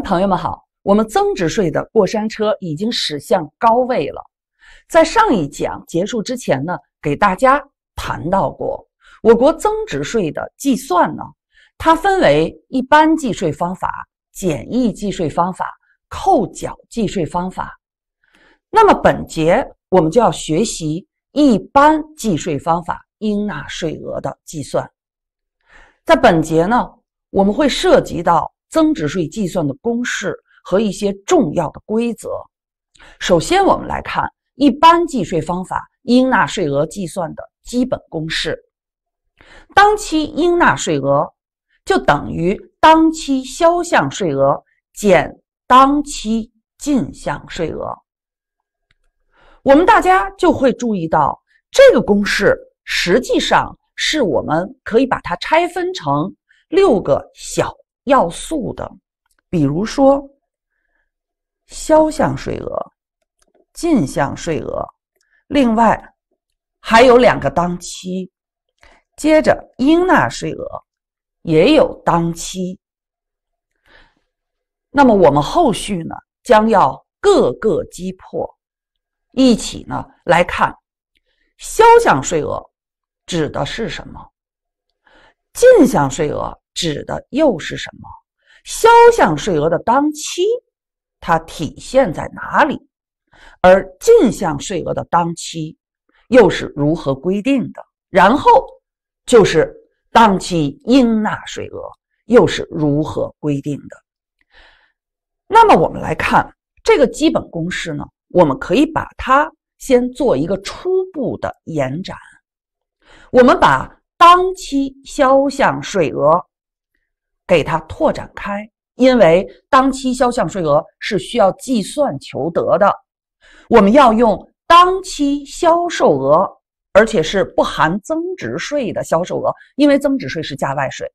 朋友们好，我们增值税的过山车已经驶向高位了。在上一讲结束之前呢，给大家谈到过我国增值税的计算呢，它分为一般计税方法、简易计税方法、扣缴计税方法。那么本节我们就要学习一般计税方法应纳税额的计算。在本节呢，我们会涉及到。增值税计算的公式和一些重要的规则。首先，我们来看一般计税方法应纳税额计算的基本公式：当期应纳税额就等于当期销项税额减当期进项税额。我们大家就会注意到，这个公式实际上是我们可以把它拆分成六个小。要素的，比如说销项税额、进项税额，另外还有两个当期。接着，应纳税额也有当期。那么，我们后续呢，将要各个击破，一起呢来看销项税额指的是什么，进项税额。指的又是什么？销项税额的当期，它体现在哪里？而进项税额的当期又是如何规定的？然后就是当期应纳税额又是如何规定的？那么我们来看这个基本公式呢？我们可以把它先做一个初步的延展，我们把当期销项税额。给它拓展开，因为当期销项税额是需要计算求得的。我们要用当期销售额，而且是不含增值税的销售额，因为增值税是价外税。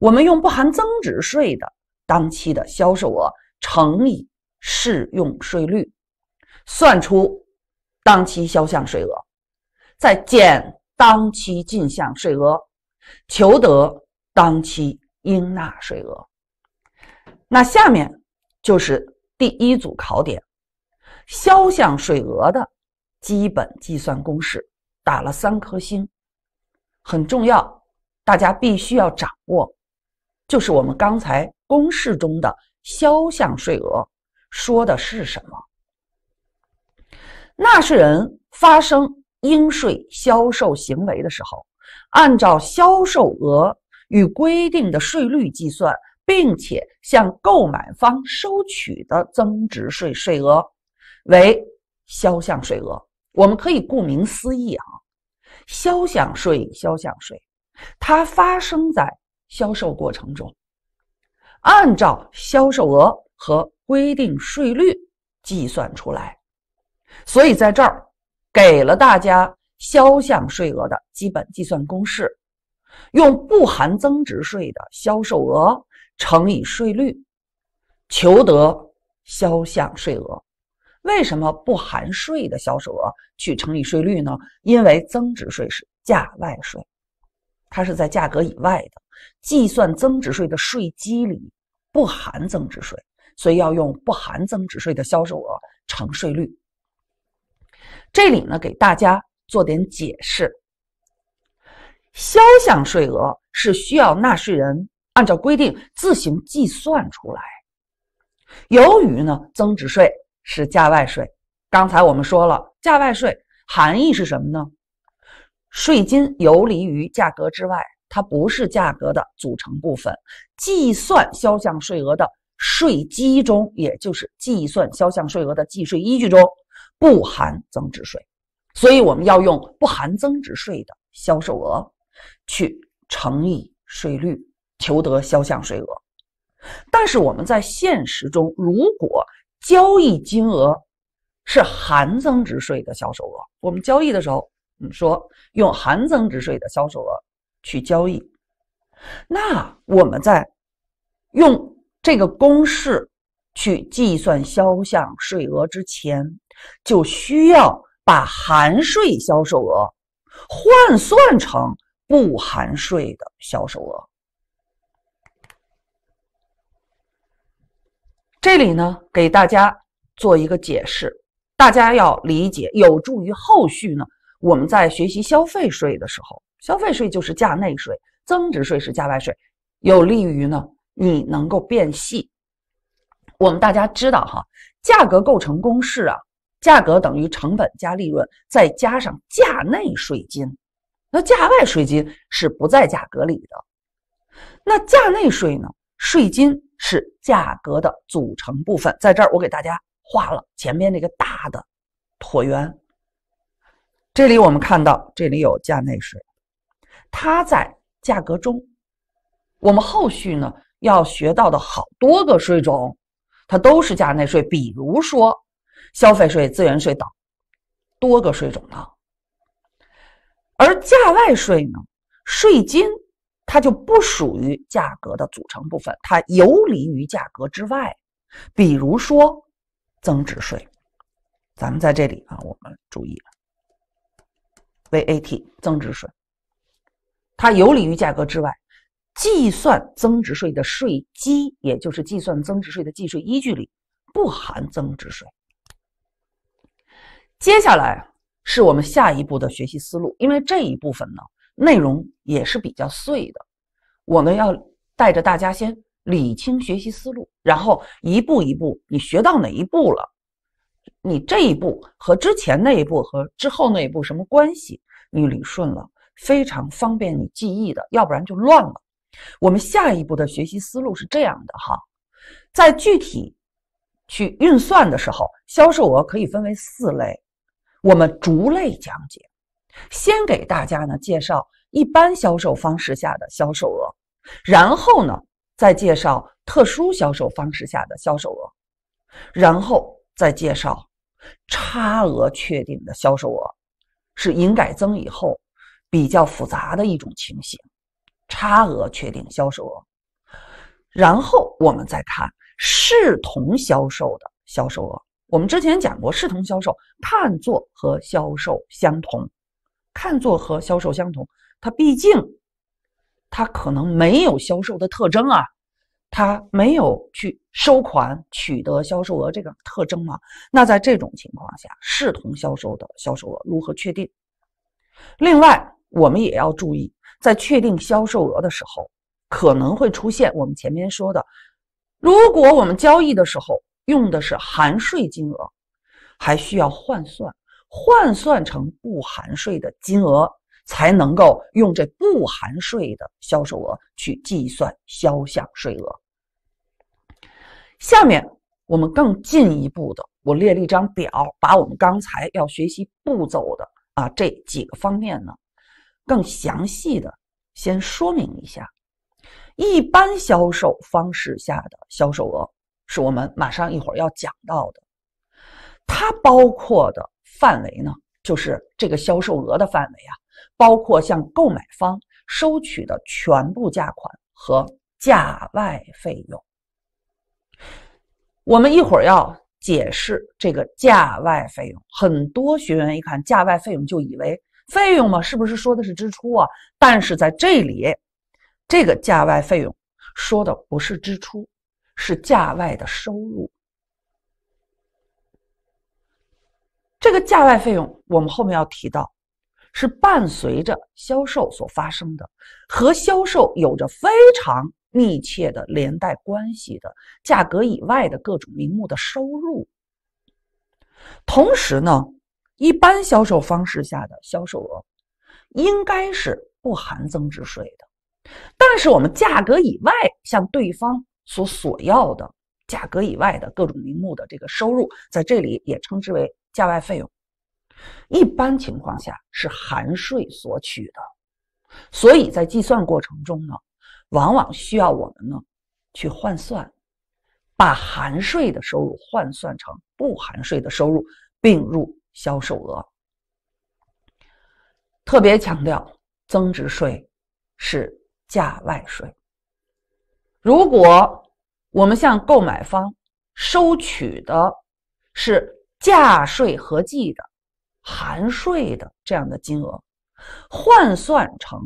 我们用不含增值税的当期的销售额乘以适用税率，算出当期销项税额，再减当期进项税额，求得当期。应纳税额，那下面就是第一组考点，销项税额的基本计算公式，打了三颗星，很重要，大家必须要掌握。就是我们刚才公式中的销项税额说的是什么？纳税人发生应税销售行为的时候，按照销售额。与规定的税率计算，并且向购买方收取的增值税税额为销项税额。我们可以顾名思义啊，销项税，销项税，它发生在销售过程中，按照销售额和规定税率计算出来。所以在这儿给了大家销项税额的基本计算公式。用不含增值税的销售额乘以税率，求得销项税额。为什么不含税的销售额去乘以税率呢？因为增值税是价外税，它是在价格以外的。计算增值税的税基里不含增值税，所以要用不含增值税的销售额乘税率。这里呢，给大家做点解释。销项税额是需要纳税人按照规定自行计算出来。由于呢，增值税是价外税，刚才我们说了，价外税含义是什么呢？税金游离于价格之外，它不是价格的组成部分。计算销项税额的税基中，也就是计算销项税额的计税依据中，不含增值税，所以我们要用不含增值税的销售额。去乘以税率，求得销项税额。但是我们在现实中，如果交易金额是含增值税的销售额，我们交易的时候，我们说用含增值税的销售额去交易，那我们在用这个公式去计算销项税额之前，就需要把含税销售额换算成。不含税的销售额。这里呢，给大家做一个解释，大家要理解，有助于后续呢，我们在学习消费税的时候，消费税就是价内税，增值税是价外税，有利于呢，你能够变细。我们大家知道哈，价格构成公式啊，价格等于成本加利润，再加上价内税金。那价外税金是不在价格里的，那价内税呢？税金是价格的组成部分。在这儿我给大家画了前面那个大的椭圆，这里我们看到这里有价内税，它在价格中。我们后续呢要学到的好多个税种，它都是价内税，比如说消费税、资源税等多个税种呢。而价外税呢？税金它就不属于价格的组成部分，它游离于价格之外。比如说增值税，咱们在这里啊，我们注意 VAT 增值税，它游离于价格之外。计算增值税的税基，也就是计算增值税的计税依据里不含增值税。接下来。是我们下一步的学习思路，因为这一部分呢内容也是比较碎的，我们要带着大家先理清学习思路，然后一步一步，你学到哪一步了，你这一步和之前那一步和之后那一步什么关系，你理顺了，非常方便你记忆的，要不然就乱了。我们下一步的学习思路是这样的哈，在具体去运算的时候，销售额可以分为四类。我们逐类讲解，先给大家呢介绍一般销售方式下的销售额，然后呢再介绍特殊销售方式下的销售额，然后再介绍差额确定的销售额，是营改增以后比较复杂的一种情形，差额确定销售额，然后我们再看视同销售的销售额。我们之前讲过，视同销售看作和销售相同，看作和销售相同，它毕竟它可能没有销售的特征啊，它没有去收款取得销售额这个特征嘛。那在这种情况下，视同销售的销售额如何确定？另外，我们也要注意，在确定销售额的时候，可能会出现我们前面说的，如果我们交易的时候。用的是含税金额，还需要换算，换算成不含税的金额，才能够用这不含税的销售额去计算销项税额。下面我们更进一步的，我列了一张表，把我们刚才要学习步骤的啊这几个方面呢，更详细的先说明一下，一般销售方式下的销售额。是我们马上一会儿要讲到的，它包括的范围呢，就是这个销售额的范围啊，包括向购买方收取的全部价款和价外费用。我们一会儿要解释这个价外费用，很多学员一看价外费用就以为费用嘛，是不是说的是支出啊？但是在这里，这个价外费用说的不是支出。是价外的收入，这个价外费用我们后面要提到，是伴随着销售所发生的，和销售有着非常密切的连带关系的价格以外的各种名目的收入。同时呢，一般销售方式下的销售额应该是不含增值税的，但是我们价格以外向对方。所索要的价格以外的各种名目的这个收入，在这里也称之为价外费用。一般情况下是含税索取的，所以在计算过程中呢，往往需要我们呢去换算，把含税的收入换算成不含税的收入，并入销售额。特别强调，增值税是价外税。如果我们向购买方收取的，是价税合计的、含税的这样的金额，换算成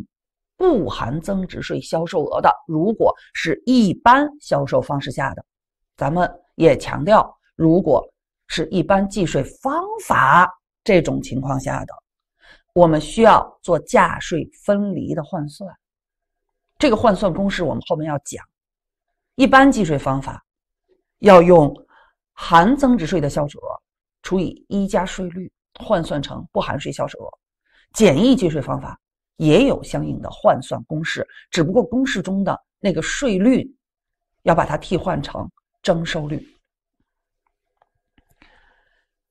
不含增值税销售额的，如果是一般销售方式下的，咱们也强调，如果是一般计税方法这种情况下的，我们需要做价税分离的换算，这个换算公式我们后面要讲。一般计税方法要用含增值税的销售额除以一加税率，换算成不含税销售额。简易计税方法也有相应的换算公式，只不过公式中的那个税率要把它替换成征收率。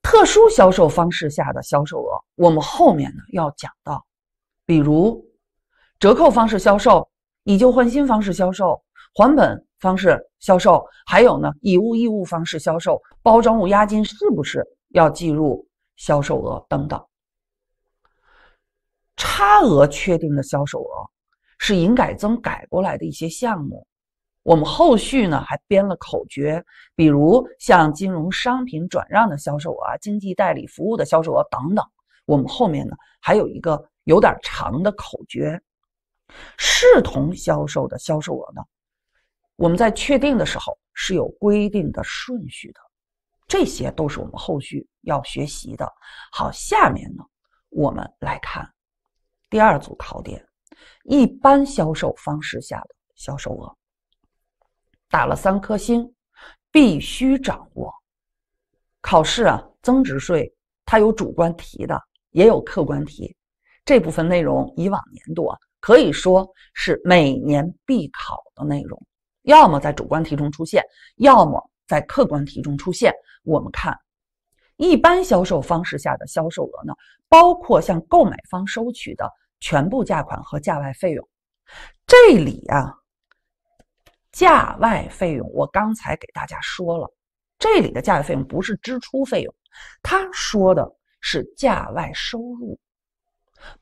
特殊销售方式下的销售额，我们后面呢要讲到，比如折扣方式销售、以旧换新方式销售。还本方式销售，还有呢，以物易物方式销售，包装物押金是不是要计入销售额？等等，差额确定的销售额是营改增改过来的一些项目，我们后续呢还编了口诀，比如像金融商品转让的销售额、经济代理服务的销售额等等，我们后面呢还有一个有点长的口诀，视同销售的销售额呢。我们在确定的时候是有规定的顺序的，这些都是我们后续要学习的。好，下面呢，我们来看第二组考点：一般销售方式下的销售额。打了三颗星，必须掌握。考试啊，增值税它有主观题的，也有客观题，这部分内容以往年度啊可以说是每年必考的内容。要么在主观题中出现，要么在客观题中出现。我们看，一般销售方式下的销售额呢，包括向购买方收取的全部价款和价外费用。这里啊，价外费用我刚才给大家说了，这里的价外费用不是支出费用，他说的是价外收入，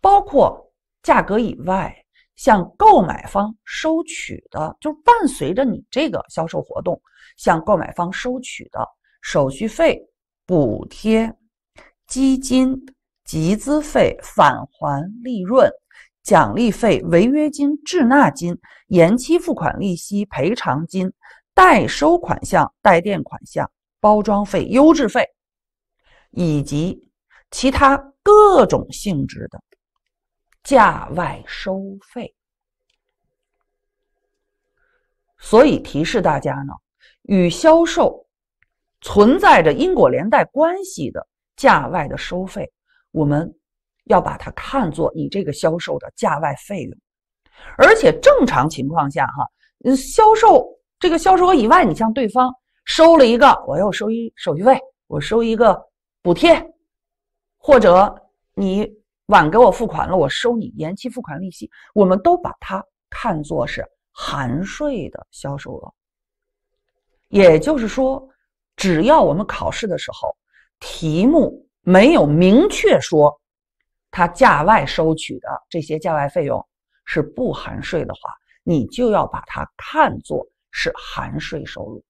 包括价格以外。向购买方收取的，就是伴随着你这个销售活动向购买方收取的手续费、补贴、基金集资费、返还利润、奖励费、违约金、滞纳金、延期付款利息、赔偿金、代收款项、代垫款项、包装费、优质费，以及其他各种性质的。价外收费，所以提示大家呢，与销售存在着因果连带关系的价外的收费，我们要把它看作你这个销售的价外费用。而且正常情况下，哈，嗯，销售这个销售额以外，你向对方收了一个，我要收一手续费，我收一个补贴，或者你。晚给我付款了，我收你延期付款利息。我们都把它看作是含税的销售额。也就是说，只要我们考试的时候题目没有明确说，它价外收取的这些价外费用是不含税的话，你就要把它看作是含税收入。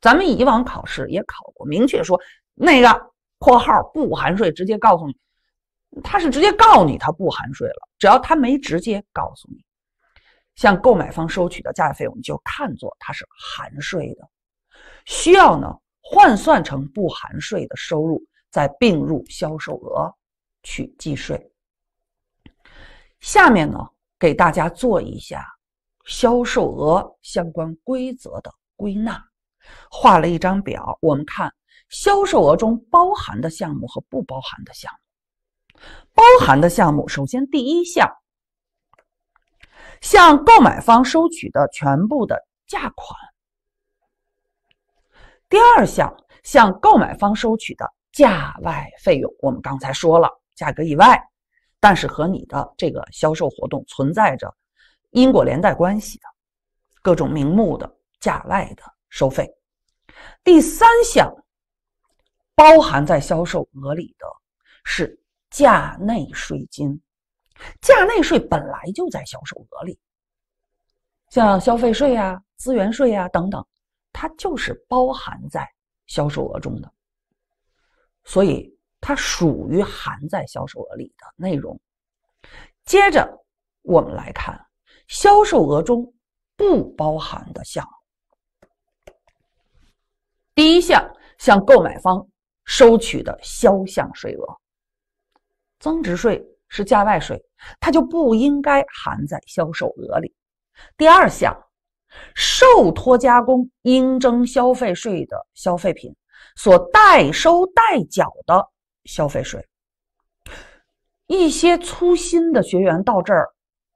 咱们以往考试也考过，明确说那个括号不含税，直接告诉你。他是直接告你，他不含税了。只要他没直接告诉你，向购买方收取的价费用，你就看作它是含税的，需要呢换算成不含税的收入，再并入销售额去计税。下面呢，给大家做一下销售额相关规则的归纳，画了一张表，我们看销售额中包含的项目和不包含的项目。包含的项目，首先第一项，向购买方收取的全部的价款；第二项，向购买方收取的价外费用。我们刚才说了，价格以外，但是和你的这个销售活动存在着因果连带关系的各种名目的价外的收费。第三项，包含在销售额里的是。价内税金，价内税本来就在销售额里，像消费税呀、资源税呀等等，它就是包含在销售额中的，所以它属于含在销售额里的内容。接着我们来看销售额中不包含的项，目。第一项向购买方收取的销项税额。增值税是价外税，它就不应该含在销售额里。第二项，受托加工应征消费税的消费品所代收代缴的消费税。一些粗心的学员到这儿，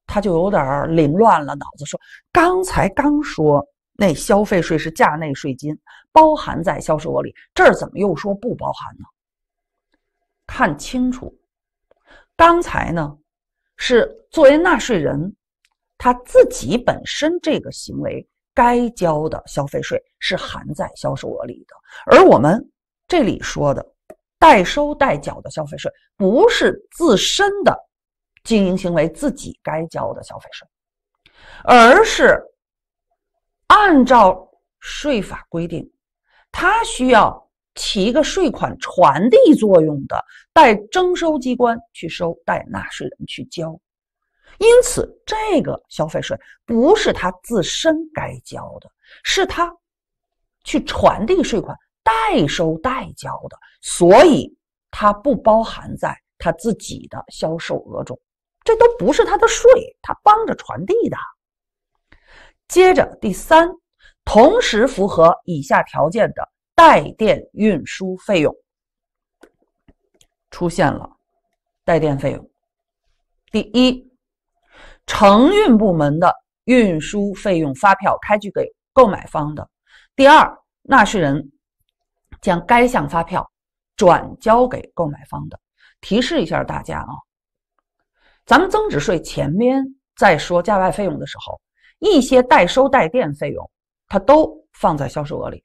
他就有点凌乱了，脑子说：刚才刚说那消费税是价内税金，包含在销售额里，这儿怎么又说不包含呢？看清楚。刚才呢，是作为纳税人，他自己本身这个行为该交的消费税是含在销售额里的，而我们这里说的代收代缴的消费税，不是自身的经营行为自己该交的消费税，而是按照税法规定，他需要。起一个税款传递作用的，代征收机关去收，代纳税人去交，因此这个消费税不是他自身该交的，是他去传递税款，代收代交的，所以它不包含在他自己的销售额中，这都不是他的税，他帮着传递的。接着第三，同时符合以下条件的。带电运输费用出现了，带电费用，第一，承运部门的运输费用发票开具给购买方的；第二，纳税人将该项发票转交给购买方的。提示一下大家啊，咱们增值税前面在说价外费用的时候，一些代收代垫费用，它都放在销售额里。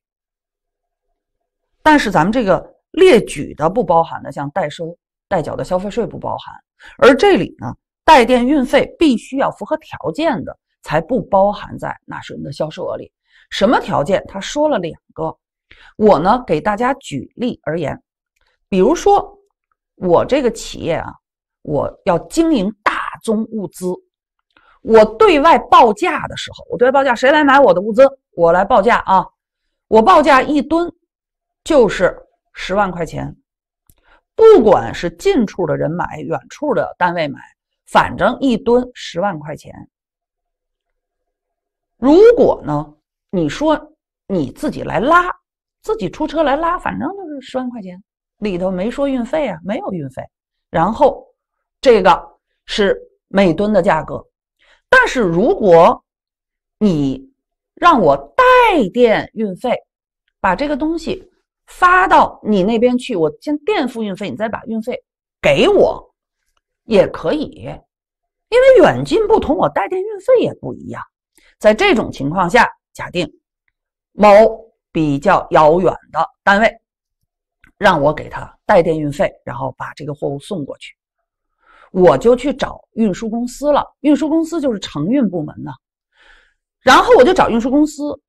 但是咱们这个列举的不包含的，像代收代缴的消费税不包含，而这里呢，代垫运费必须要符合条件的才不包含在纳税人的销售额里。什么条件？他说了两个。我呢给大家举例而言，比如说我这个企业啊，我要经营大宗物资，我对外报价的时候，我对外报价谁来买我的物资？我来报价啊，我报价一吨。就是十万块钱，不管是近处的人买，远处的单位买，反正一吨十万块钱。如果呢，你说你自己来拉，自己出车来拉，反正就是十万块钱，里头没说运费啊，没有运费。然后这个是每吨的价格，但是如果你让我代垫运费，把这个东西。发到你那边去，我先垫付运费，你再把运费给我，也可以，因为远近不同，我带电运费也不一样。在这种情况下，假定某比较遥远的单位让我给他带电运费，然后把这个货物送过去，我就去找运输公司了。运输公司就是承运部门呢，然后我就找运输公司，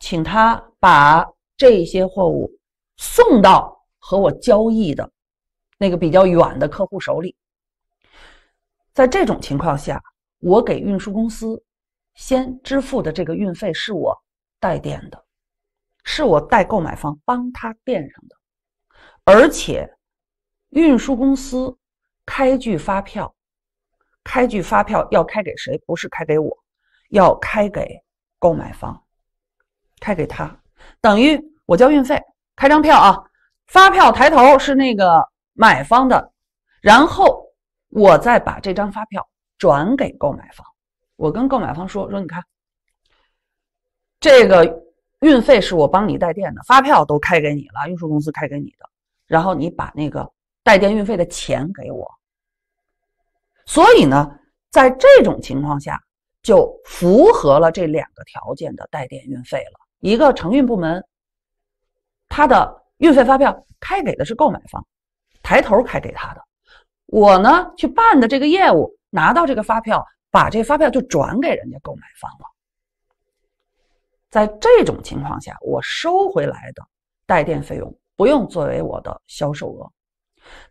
请他把这些货物。送到和我交易的那个比较远的客户手里。在这种情况下，我给运输公司先支付的这个运费是我代垫的，是我代购买方帮他垫上的。而且，运输公司开具发票，开具发票要开给谁？不是开给我，要开给购买方，开给他。等于我交运费。开张票啊，发票抬头是那个买方的，然后我再把这张发票转给购买方。我跟购买方说说，你看，这个运费是我帮你带电的，发票都开给你了，运输公司开给你的，然后你把那个带电运费的钱给我。所以呢，在这种情况下，就符合了这两个条件的带电运费了，一个承运部门。他的运费发票开给的是购买方，抬头开给他的。我呢去办的这个业务，拿到这个发票，把这发票就转给人家购买方了。在这种情况下，我收回来的代垫费用不用作为我的销售额。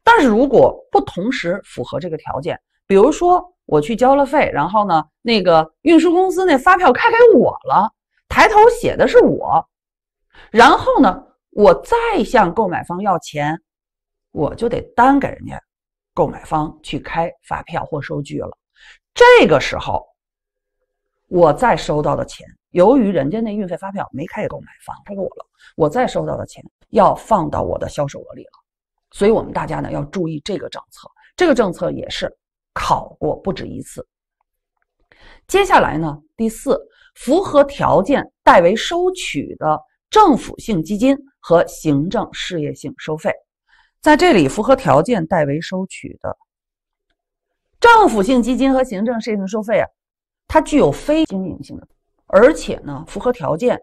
但是如果不同时符合这个条件，比如说我去交了费，然后呢，那个运输公司那发票开给我了，抬头写的是我，然后呢？我再向购买方要钱，我就得单给人家购买方去开发票或收据了。这个时候，我再收到的钱，由于人家那运费发票没开给购买方，开给我了，我再收到的钱要放到我的销售额里了。所以，我们大家呢要注意这个政策，这个政策也是考过不止一次。接下来呢，第四，符合条件代为收取的政府性基金。和行政事业性收费，在这里符合条件代为收取的政府性基金和行政事业性收费啊，它具有非经营性的，而且呢，符合条件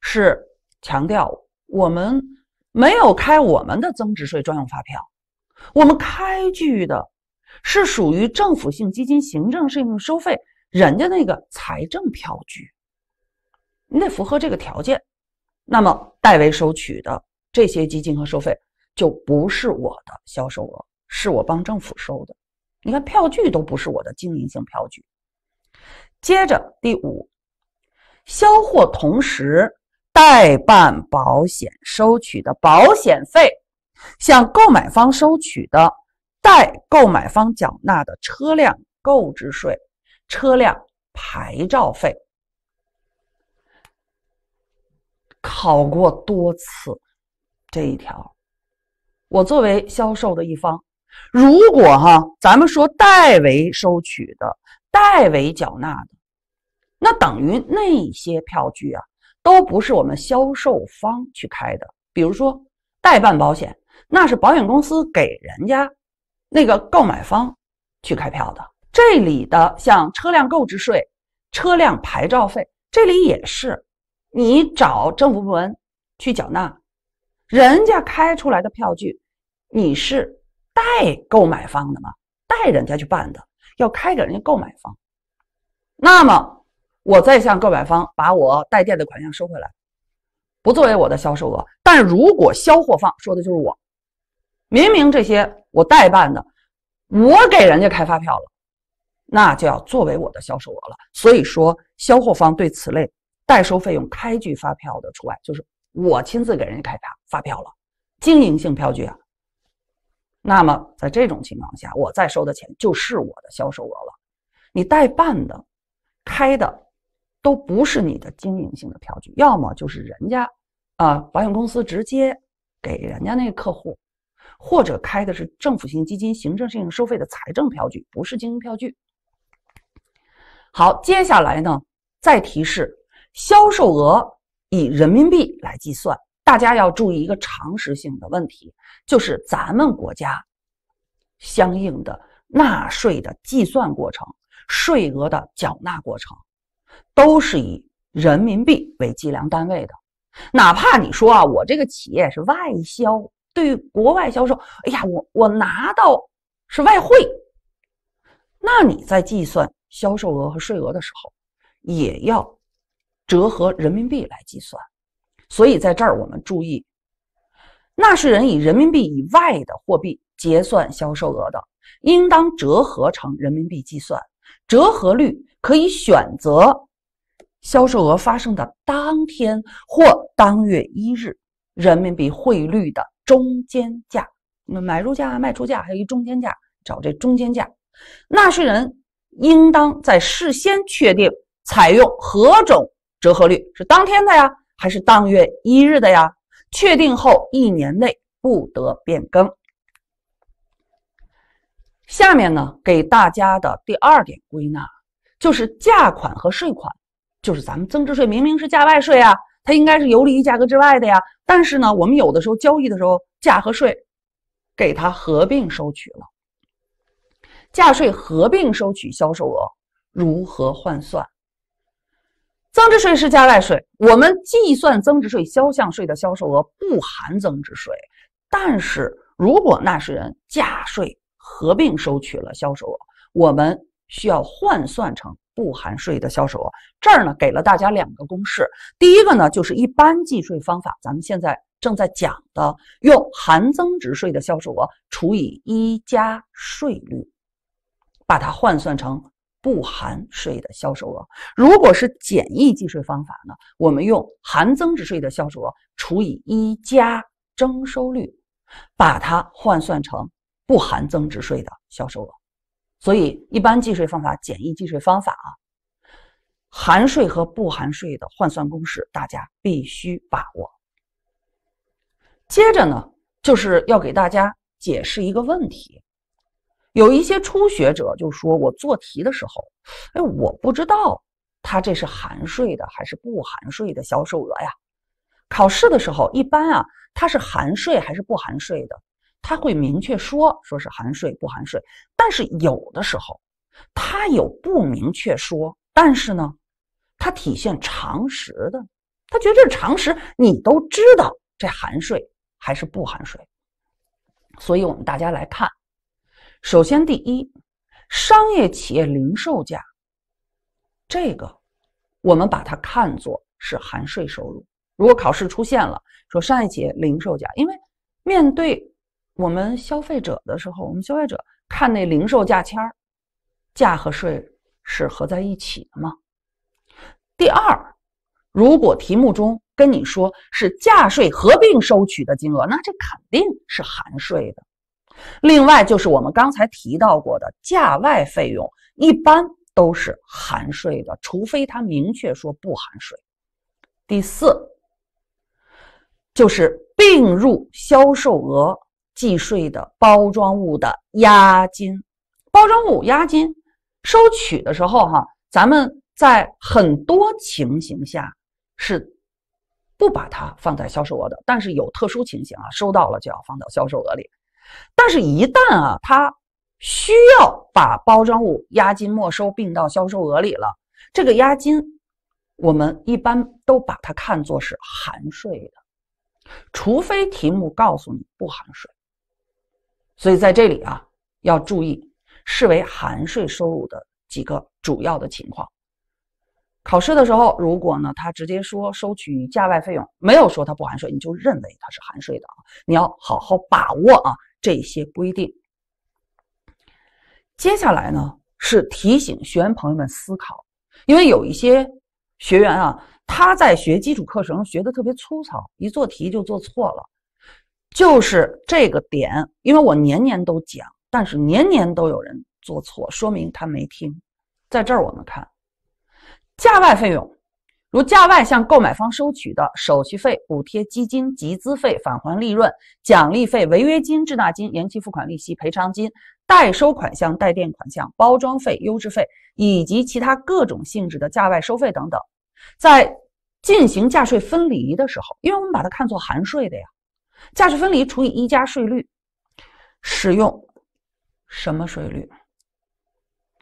是强调我们没有开我们的增值税专用发票，我们开具的是属于政府性基金、行政事业性收费人家那个财政票据，你得符合这个条件。那么，代为收取的这些基金和收费就不是我的销售额，是我帮政府收的。你看，票据都不是我的经营性票据。接着，第五，销货同时代办保险收取的保险费，向购买方收取的代购买方缴纳的车辆购置税、车辆牌照费。考过多次这一条，我作为销售的一方，如果哈，咱们说代为收取的、代为缴纳的，那等于那些票据啊，都不是我们销售方去开的。比如说代办保险，那是保险公司给人家那个购买方去开票的。这里的像车辆购置税、车辆牌照费，这里也是。你找政府部门去缴纳，人家开出来的票据，你是代购买方的吗？代人家去办的，要开给人家购买方。那么我再向购买方把我代垫的款项收回来，不作为我的销售额。但如果销货方说的就是我，明明这些我代办的，我给人家开发票了，那就要作为我的销售额了。所以说，销货方对此类。代收费用开具发票的除外，就是我亲自给人家开发发票了，经营性票据啊。那么在这种情况下，我再收的钱就是我的销售额了。你代办的、开的，都不是你的经营性的票据，要么就是人家啊，保险公司直接给人家那个客户，或者开的是政府性基金、行政性收费的财政票据，不是经营票据。好，接下来呢，再提示。销售额以人民币来计算，大家要注意一个常识性的问题，就是咱们国家相应的纳税的计算过程、税额的缴纳过程，都是以人民币为计量单位的。哪怕你说啊，我这个企业是外销，对于国外销售，哎呀，我我拿到是外汇，那你在计算销售额和税额的时候，也要。折合人民币来计算，所以在这儿我们注意，纳税人以人民币以外的货币结算销售额的，应当折合成人民币计算，折合率可以选择销售额发生的当天或当月一日人民币汇率的中间价，那买入价、卖出价，还有一中间价，找这中间价，纳税人应当在事先确定采用何种。折合率是当天的呀，还是当月一日的呀？确定后一年内不得变更。下面呢，给大家的第二点归纳就是价款和税款，就是咱们增值税明明是价外税啊，它应该是游离于价格之外的呀。但是呢，我们有的时候交易的时候价和税给它合并收取了，价税合并收取销售额如何换算？增值税是价外税，我们计算增值税销项税的销售额不含增值税。但是如果纳税人价税合并收取了销售额，我们需要换算成不含税的销售额。这儿呢，给了大家两个公式，第一个呢就是一般计税方法，咱们现在正在讲的，用含增值税的销售额除以一加税率，把它换算成。不含税的销售额，如果是简易计税方法呢？我们用含增值税的销售额除以一加征收率，把它换算成不含增值税的销售额。所以，一般计税方法、简易计税方法啊，含税和不含税的换算公式大家必须把握。接着呢，就是要给大家解释一个问题。有一些初学者就说：“我做题的时候，哎，我不知道他这是含税的还是不含税的销售额呀。”考试的时候，一般啊，它是含税还是不含税的，他会明确说说是含税不含税。但是有的时候，他有不明确说，但是呢，他体现常识的，他觉得这常识你都知道，这含税还是不含税。所以我们大家来看。首先，第一，商业企业零售价，这个我们把它看作是含税收入。如果考试出现了说商业企业零售价，因为面对我们消费者的时候，我们消费者看那零售价签儿，价和税是合在一起的吗？第二，如果题目中跟你说是价税合并收取的金额，那这肯定是含税的。另外就是我们刚才提到过的价外费用，一般都是含税的，除非他明确说不含税。第四，就是并入销售额计税的包装物的押金。包装物押金收取的时候，哈，咱们在很多情形下是不把它放在销售额的，但是有特殊情形啊，收到了就要放到销售额里。但是，一旦啊，他需要把包装物押金没收并到销售额里了，这个押金我们一般都把它看作是含税的，除非题目告诉你不含税。所以在这里啊，要注意视为含税收入的几个主要的情况。考试的时候，如果呢他直接说收取价外费用，没有说它不含税，你就认为它是含税的啊，你要好好把握啊。这些规定，接下来呢是提醒学员朋友们思考，因为有一些学员啊，他在学基础课程学的特别粗糙，一做题就做错了，就是这个点。因为我年年都讲，但是年年都有人做错，说明他没听。在这儿我们看，价外费用。如价外向购买方收取的手续费、补贴基金、集资费、返还利润、奖励费、违约金、滞纳金、延期付款利息、赔偿金、代收款项、代垫款项、包装费、优质费以及其他各种性质的价外收费等等，在进行价税分离的时候，因为我们把它看作含税的呀，价税分离除以一加税率，使用什么税率？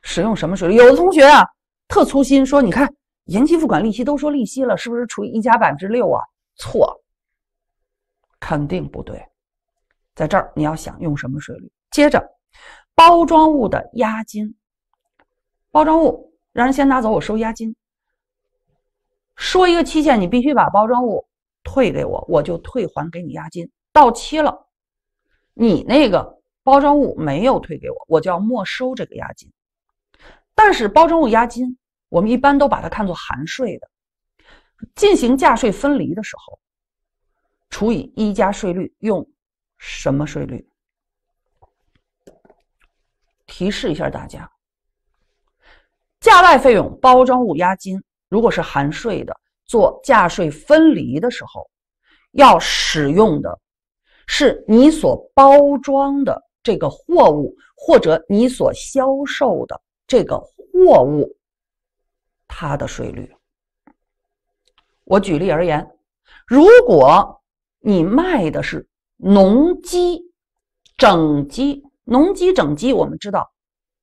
使用什么税率？有的同学啊，特粗心，说你看。延期付款利息都说利息了，是不是除以一加百分之六啊？错，肯定不对。在这儿你要想用什么税率？接着，包装物的押金，包装物让人先拿走，我收押金。说一个期限，你必须把包装物退给我，我就退还给你押金。到期了，你那个包装物没有退给我，我就要没收这个押金。但是包装物押金。我们一般都把它看作含税的，进行价税分离的时候，除以一加税率，用什么税率？提示一下大家，价外费用、包装物押金，如果是含税的，做价税分离的时候，要使用的是你所包装的这个货物，或者你所销售的这个货物。它的税率，我举例而言，如果你卖的是农机整机，农机整机，我们知道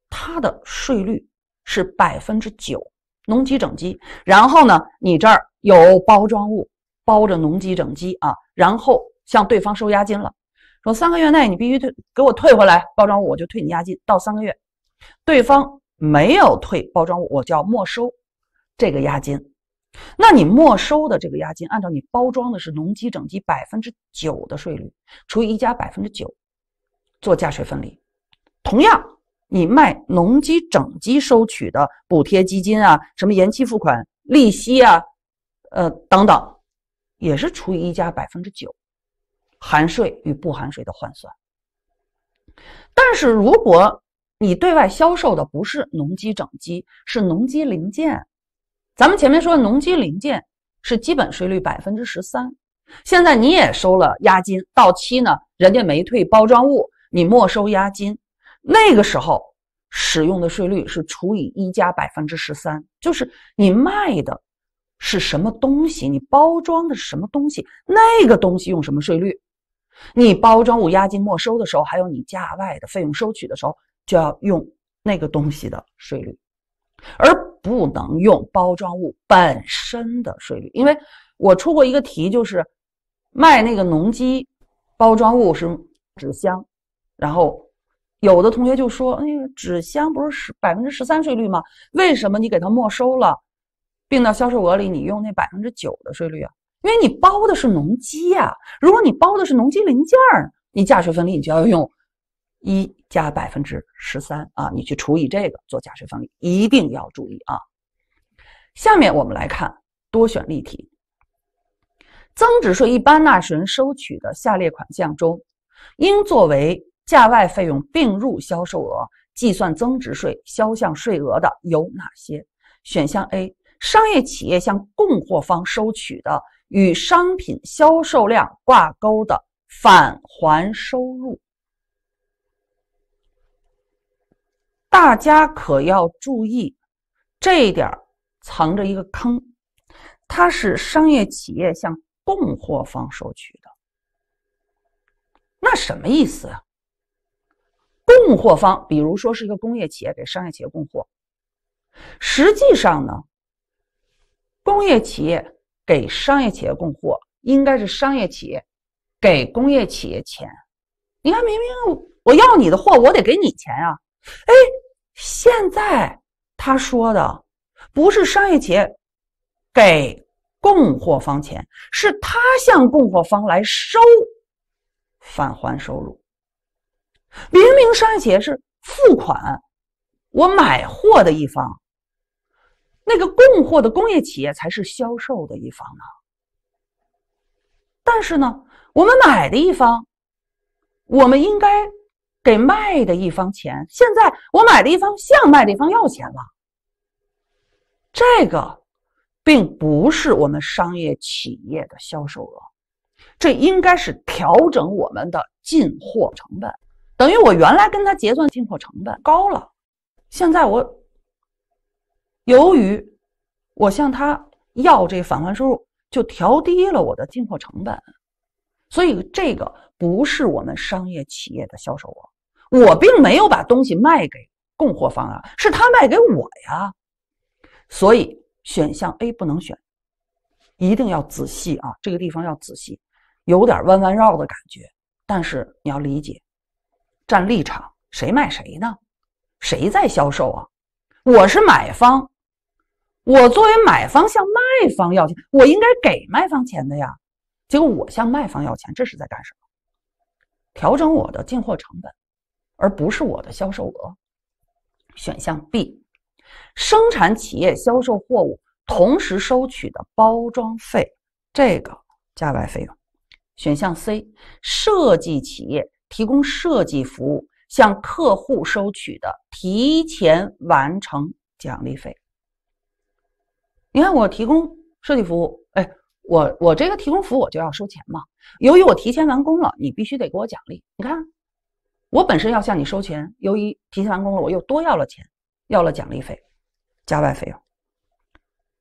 它的税率是百分之九。农机整机，然后呢，你这儿有包装物包着农机整机啊，然后向对方收押金了，说三个月内你必须退给我退回来包装物，我就退你押金。到三个月，对方没有退包装物，我就要没收。这个押金，那你没收的这个押金，按照你包装的是农机整机百分之九的税率，除以一加百分之九，做价税分离。同样，你卖农机整机收取的补贴基金啊，什么延期付款利息啊，呃等等，也是除以一加百分之九，含税与不含税的换算。但是，如果你对外销售的不是农机整机，是农机零件。咱们前面说的农机零件是基本税率百分之十三，现在你也收了押金，到期呢人家没退包装物，你没收押金，那个时候使用的税率是除以一加百分之十三，就是你卖的是什么东西，你包装的是什么东西，那个东西用什么税率？你包装物押金没收的时候，还有你价外的费用收取的时候，就要用那个东西的税率，而。不能用包装物本身的税率，因为我出过一个题，就是卖那个农机，包装物是纸箱，然后有的同学就说，那个纸箱不是十百分之十三税率吗？为什么你给它没收了，并到销售额里，你用那百分之九的税率啊？因为你包的是农机啊，如果你包的是农机零件儿，你价税分离，你就要用。一加百分之十三啊，你去除以这个做价税分离，一定要注意啊。下面我们来看多选例题：增值税一般纳税人收取的下列款项中，应作为价外费用并入销售额计算增值税销项税额的有哪些？选项 A，商业企业向供货方收取的与商品销售量挂钩的返还收入。大家可要注意这一点藏着一个坑。它是商业企业向供货方收取的，那什么意思啊？供货方，比如说是一个工业企业给商业企业供货，实际上呢，工业企业给商业企业供货，应该是商业企业给工业企业钱。你看，明明我要你的货，我得给你钱啊。哎，现在他说的不是商业企业给供货方钱，是他向供货方来收返还收入。明明商业企业是付款，我买货的一方，那个供货的工业企业才是销售的一方呢。但是呢，我们买的一方，我们应该。给卖的一方钱，现在我买的一方向卖的一方要钱了，这个并不是我们商业企业的销售额，这应该是调整我们的进货成本，等于我原来跟他结算进货成本高了，现在我由于我向他要这返还收入，就调低了我的进货成本，所以这个不是我们商业企业的销售额。我并没有把东西卖给供货方啊，是他卖给我呀，所以选项 A 不能选，一定要仔细啊，这个地方要仔细，有点弯弯绕的感觉，但是你要理解，站立场谁卖谁呢？谁在销售啊？我是买方，我作为买方向卖方要钱，我应该给卖方钱的呀，结果我向卖方要钱，这是在干什么？调整我的进货成本。而不是我的销售额。选项 B，生产企业销售货物同时收取的包装费，这个价外费用。选项 C，设计企业提供设计服务向客户收取的提前完成奖励费。你看，我提供设计服务，哎，我我这个提供服务我就要收钱嘛。由于我提前完工了，你必须得给我奖励。你看。我本身要向你收钱，由于提前完工了，我又多要了钱，要了奖励费，加外费用。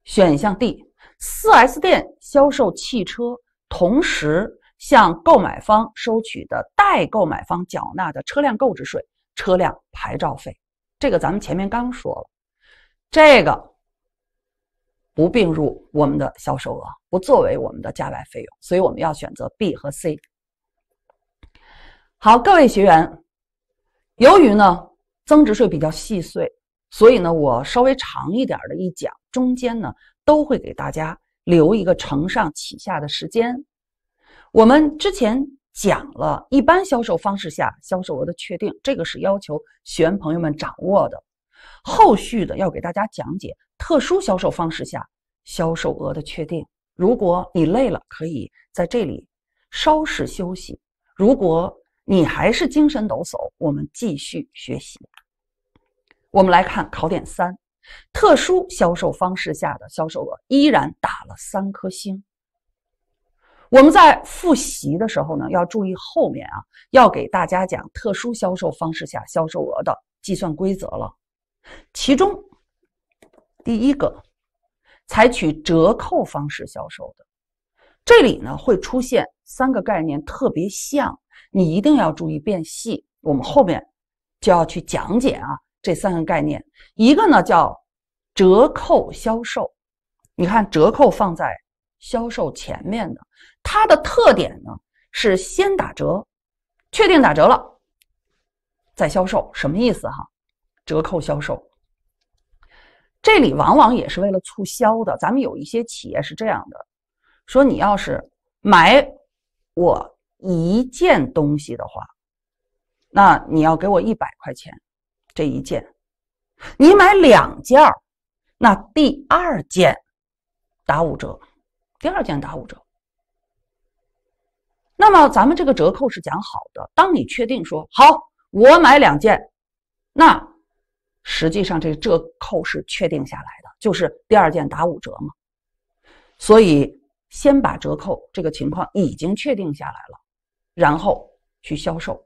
选项 d 四 s 店销售汽车，同时向购买方收取的代购买方缴纳的车辆购置税、车辆牌照费，这个咱们前面刚说了，这个不并入我们的销售额，不作为我们的加外费用，所以我们要选择 B 和 C。好，各位学员，由于呢增值税比较细碎，所以呢我稍微长一点的一讲，中间呢都会给大家留一个承上启下的时间。我们之前讲了一般销售方式下销售额的确定，这个是要求学员朋友们掌握的。后续的要给大家讲解特殊销售方式下销售额的确定。如果你累了，可以在这里稍事休息。如果你还是精神抖擞，我们继续学习。我们来看考点三，特殊销售方式下的销售额依然打了三颗星。我们在复习的时候呢，要注意后面啊，要给大家讲特殊销售方式下销售额的计算规则了。其中第一个，采取折扣方式销售的，这里呢会出现三个概念特别像。你一定要注意变细。我们后面就要去讲解啊，这三个概念。一个呢叫折扣销售，你看折扣放在销售前面的，它的特点呢是先打折，确定打折了再销售，什么意思哈？折扣销售这里往往也是为了促销的。咱们有一些企业是这样的，说你要是买我。一件东西的话，那你要给我一百块钱，这一件。你买两件，那第二件打五折，第二件打五折。那么咱们这个折扣是讲好的。当你确定说好，我买两件，那实际上这折扣是确定下来的，就是第二件打五折嘛。所以先把折扣这个情况已经确定下来了。然后去销售。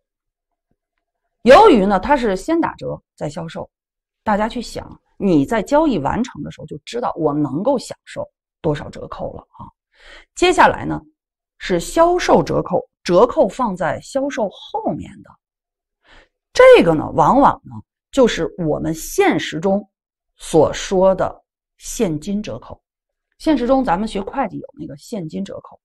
由于呢，它是先打折再销售，大家去想，你在交易完成的时候就知道我能够享受多少折扣了啊。接下来呢，是销售折扣，折扣放在销售后面的，这个呢，往往呢，就是我们现实中所说的现金折扣。现实中，咱们学会计有那个现金折扣，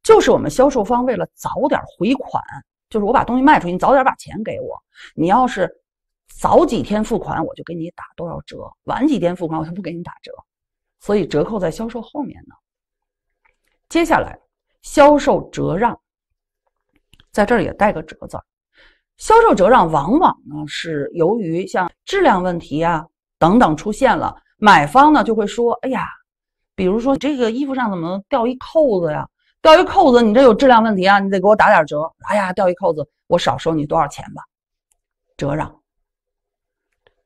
就是我们销售方为了早点回款，就是我把东西卖出去，你早点把钱给我。你要是早几天付款，我就给你打多少折；晚几天付款，我就不给你打折。所以折扣在销售后面呢。接下来，销售折让，在这儿也带个折字。销售折让往往呢是由于像质量问题啊等等出现了，买方呢就会说：“哎呀。”比如说，这个衣服上怎么掉一扣子呀？掉一扣子，你这有质量问题啊？你得给我打点折。哎呀，掉一扣子，我少收你多少钱吧？折让，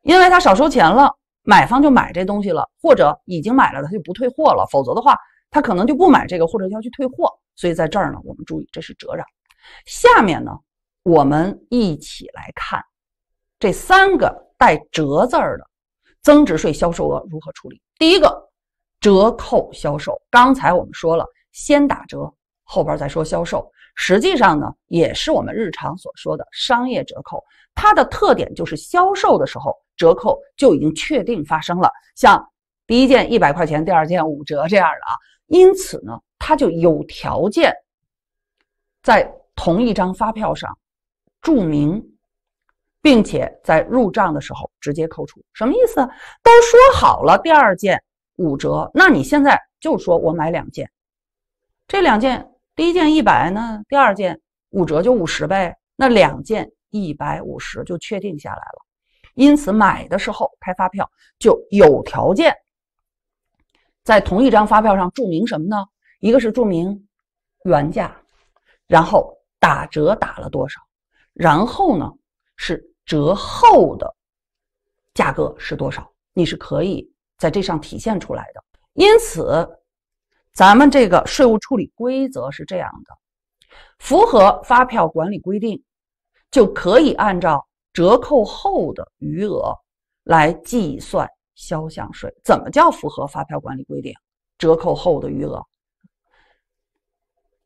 因为他少收钱了，买方就买这东西了，或者已经买了他就不退货了。否则的话，他可能就不买这个，或者要去退货。所以在这儿呢，我们注意这是折让。下面呢，我们一起来看这三个带“折”字儿的增值税销售额如何处理。第一个。折扣销售，刚才我们说了，先打折，后边再说销售。实际上呢，也是我们日常所说的商业折扣，它的特点就是销售的时候折扣就已经确定发生了，像第一件一百块钱，第二件五折这样的啊。因此呢，它就有条件在同一张发票上注明，并且在入账的时候直接扣除。什么意思？都说好了，第二件。五折，那你现在就说我买两件，这两件第一件一百呢，第二件五折就五十呗，那两件一百五十就确定下来了。因此买的时候开发票就有条件，在同一张发票上注明什么呢？一个是注明原价，然后打折打了多少，然后呢是折后的价格是多少，你是可以。在这上体现出来的，因此咱们这个税务处理规则是这样的：符合发票管理规定，就可以按照折扣后的余额来计算销项税。怎么叫符合发票管理规定？折扣后的余额。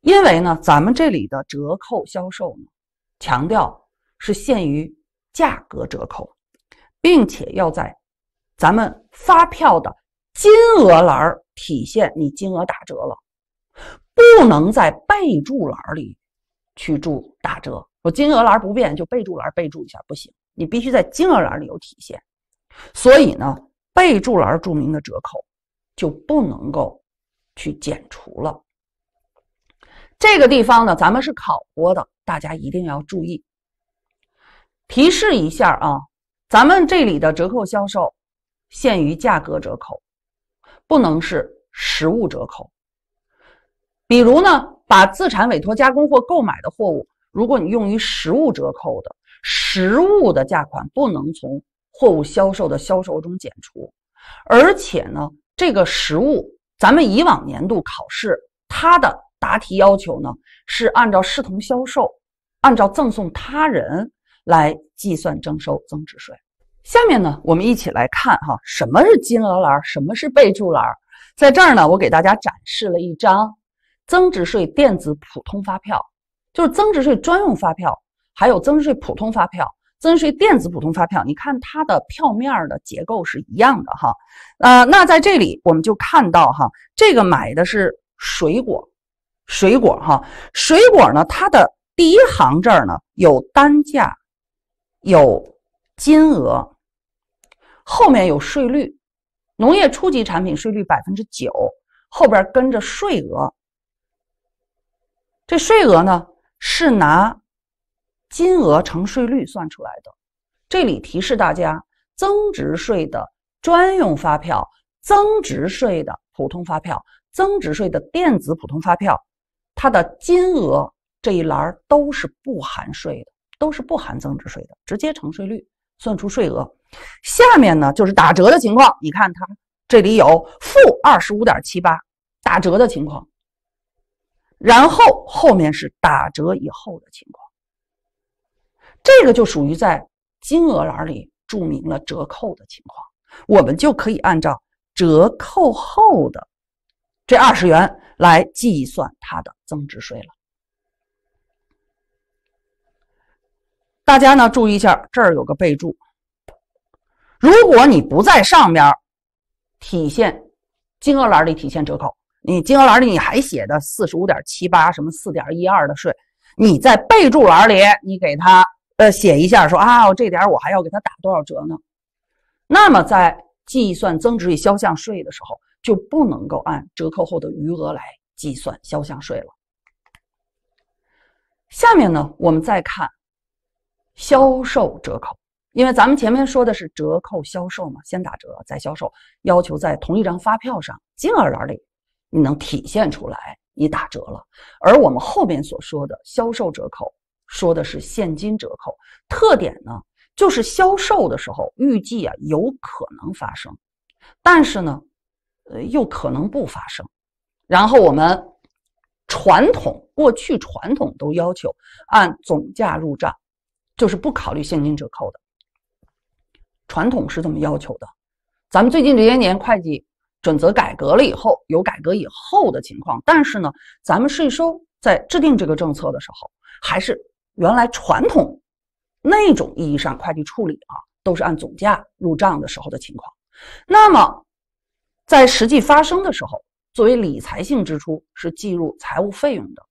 因为呢，咱们这里的折扣销售呢，强调是限于价格折扣，并且要在。咱们发票的金额栏体现你金额打折了，不能在备注栏里去注打折。我金额栏不变，就备注栏备注一下不行，你必须在金额栏里有体现。所以呢，备注栏注明的折扣就不能够去减除了。这个地方呢，咱们是考过的，大家一定要注意。提示一下啊，咱们这里的折扣销售。限于价格折扣，不能是实物折扣。比如呢，把自产委托加工或购买的货物，如果你用于实物折扣的实物的价款，不能从货物销售的销售中减除。而且呢，这个实物，咱们以往年度考试它的答题要求呢，是按照视同销售，按照赠送他人来计算征收增值税。下面呢，我们一起来看哈，什么是金额栏，什么是备注栏。在这儿呢，我给大家展示了一张增值税电子普通发票，就是增值税专用发票，还有增值税普通发票、增值税电子普通发票。你看它的票面的结构是一样的哈。呃，那在这里我们就看到哈，这个买的是水果，水果哈，水果呢，它的第一行这儿呢有单价，有金额。后面有税率，农业初级产品税率百分之九，后边跟着税额。这税额呢是拿金额乘税率算出来的。这里提示大家，增值税的专用发票、增值税的普通发票、增值税的电子普通发票，它的金额这一栏都是不含税的，都是不含增值税的，直接乘税率算出税额。下面呢就是打折的情况，你看它这里有负二十五点七八，打折的情况。然后后面是打折以后的情况，这个就属于在金额栏里注明了折扣的情况，我们就可以按照折扣后的这二十元来计算它的增值税了。大家呢注意一下，这儿有个备注。如果你不在上边体现金额栏里体现折扣，你金额栏里你还写的四十五点七八什么四点一二的税，你在备注栏里你给他呃写一下说啊，这点我还要给他打多少折呢？那么在计算增值税销项税的时候，就不能够按折扣后的余额来计算销项税了。下面呢，我们再看销售折扣。因为咱们前面说的是折扣销售嘛，先打折再销售，要求在同一张发票上金额栏里，你能体现出来你打折了。而我们后面所说的销售折扣，说的是现金折扣，特点呢就是销售的时候预计啊有可能发生，但是呢，呃又可能不发生。然后我们传统过去传统都要求按总价入账，就是不考虑现金折扣的。传统是这么要求的，咱们最近这些年会计准则改革了以后，有改革以后的情况，但是呢，咱们税收在制定这个政策的时候，还是原来传统那种意义上会计处理啊，都是按总价入账的时候的情况。那么在实际发生的时候，作为理财性支出是计入财务费用的。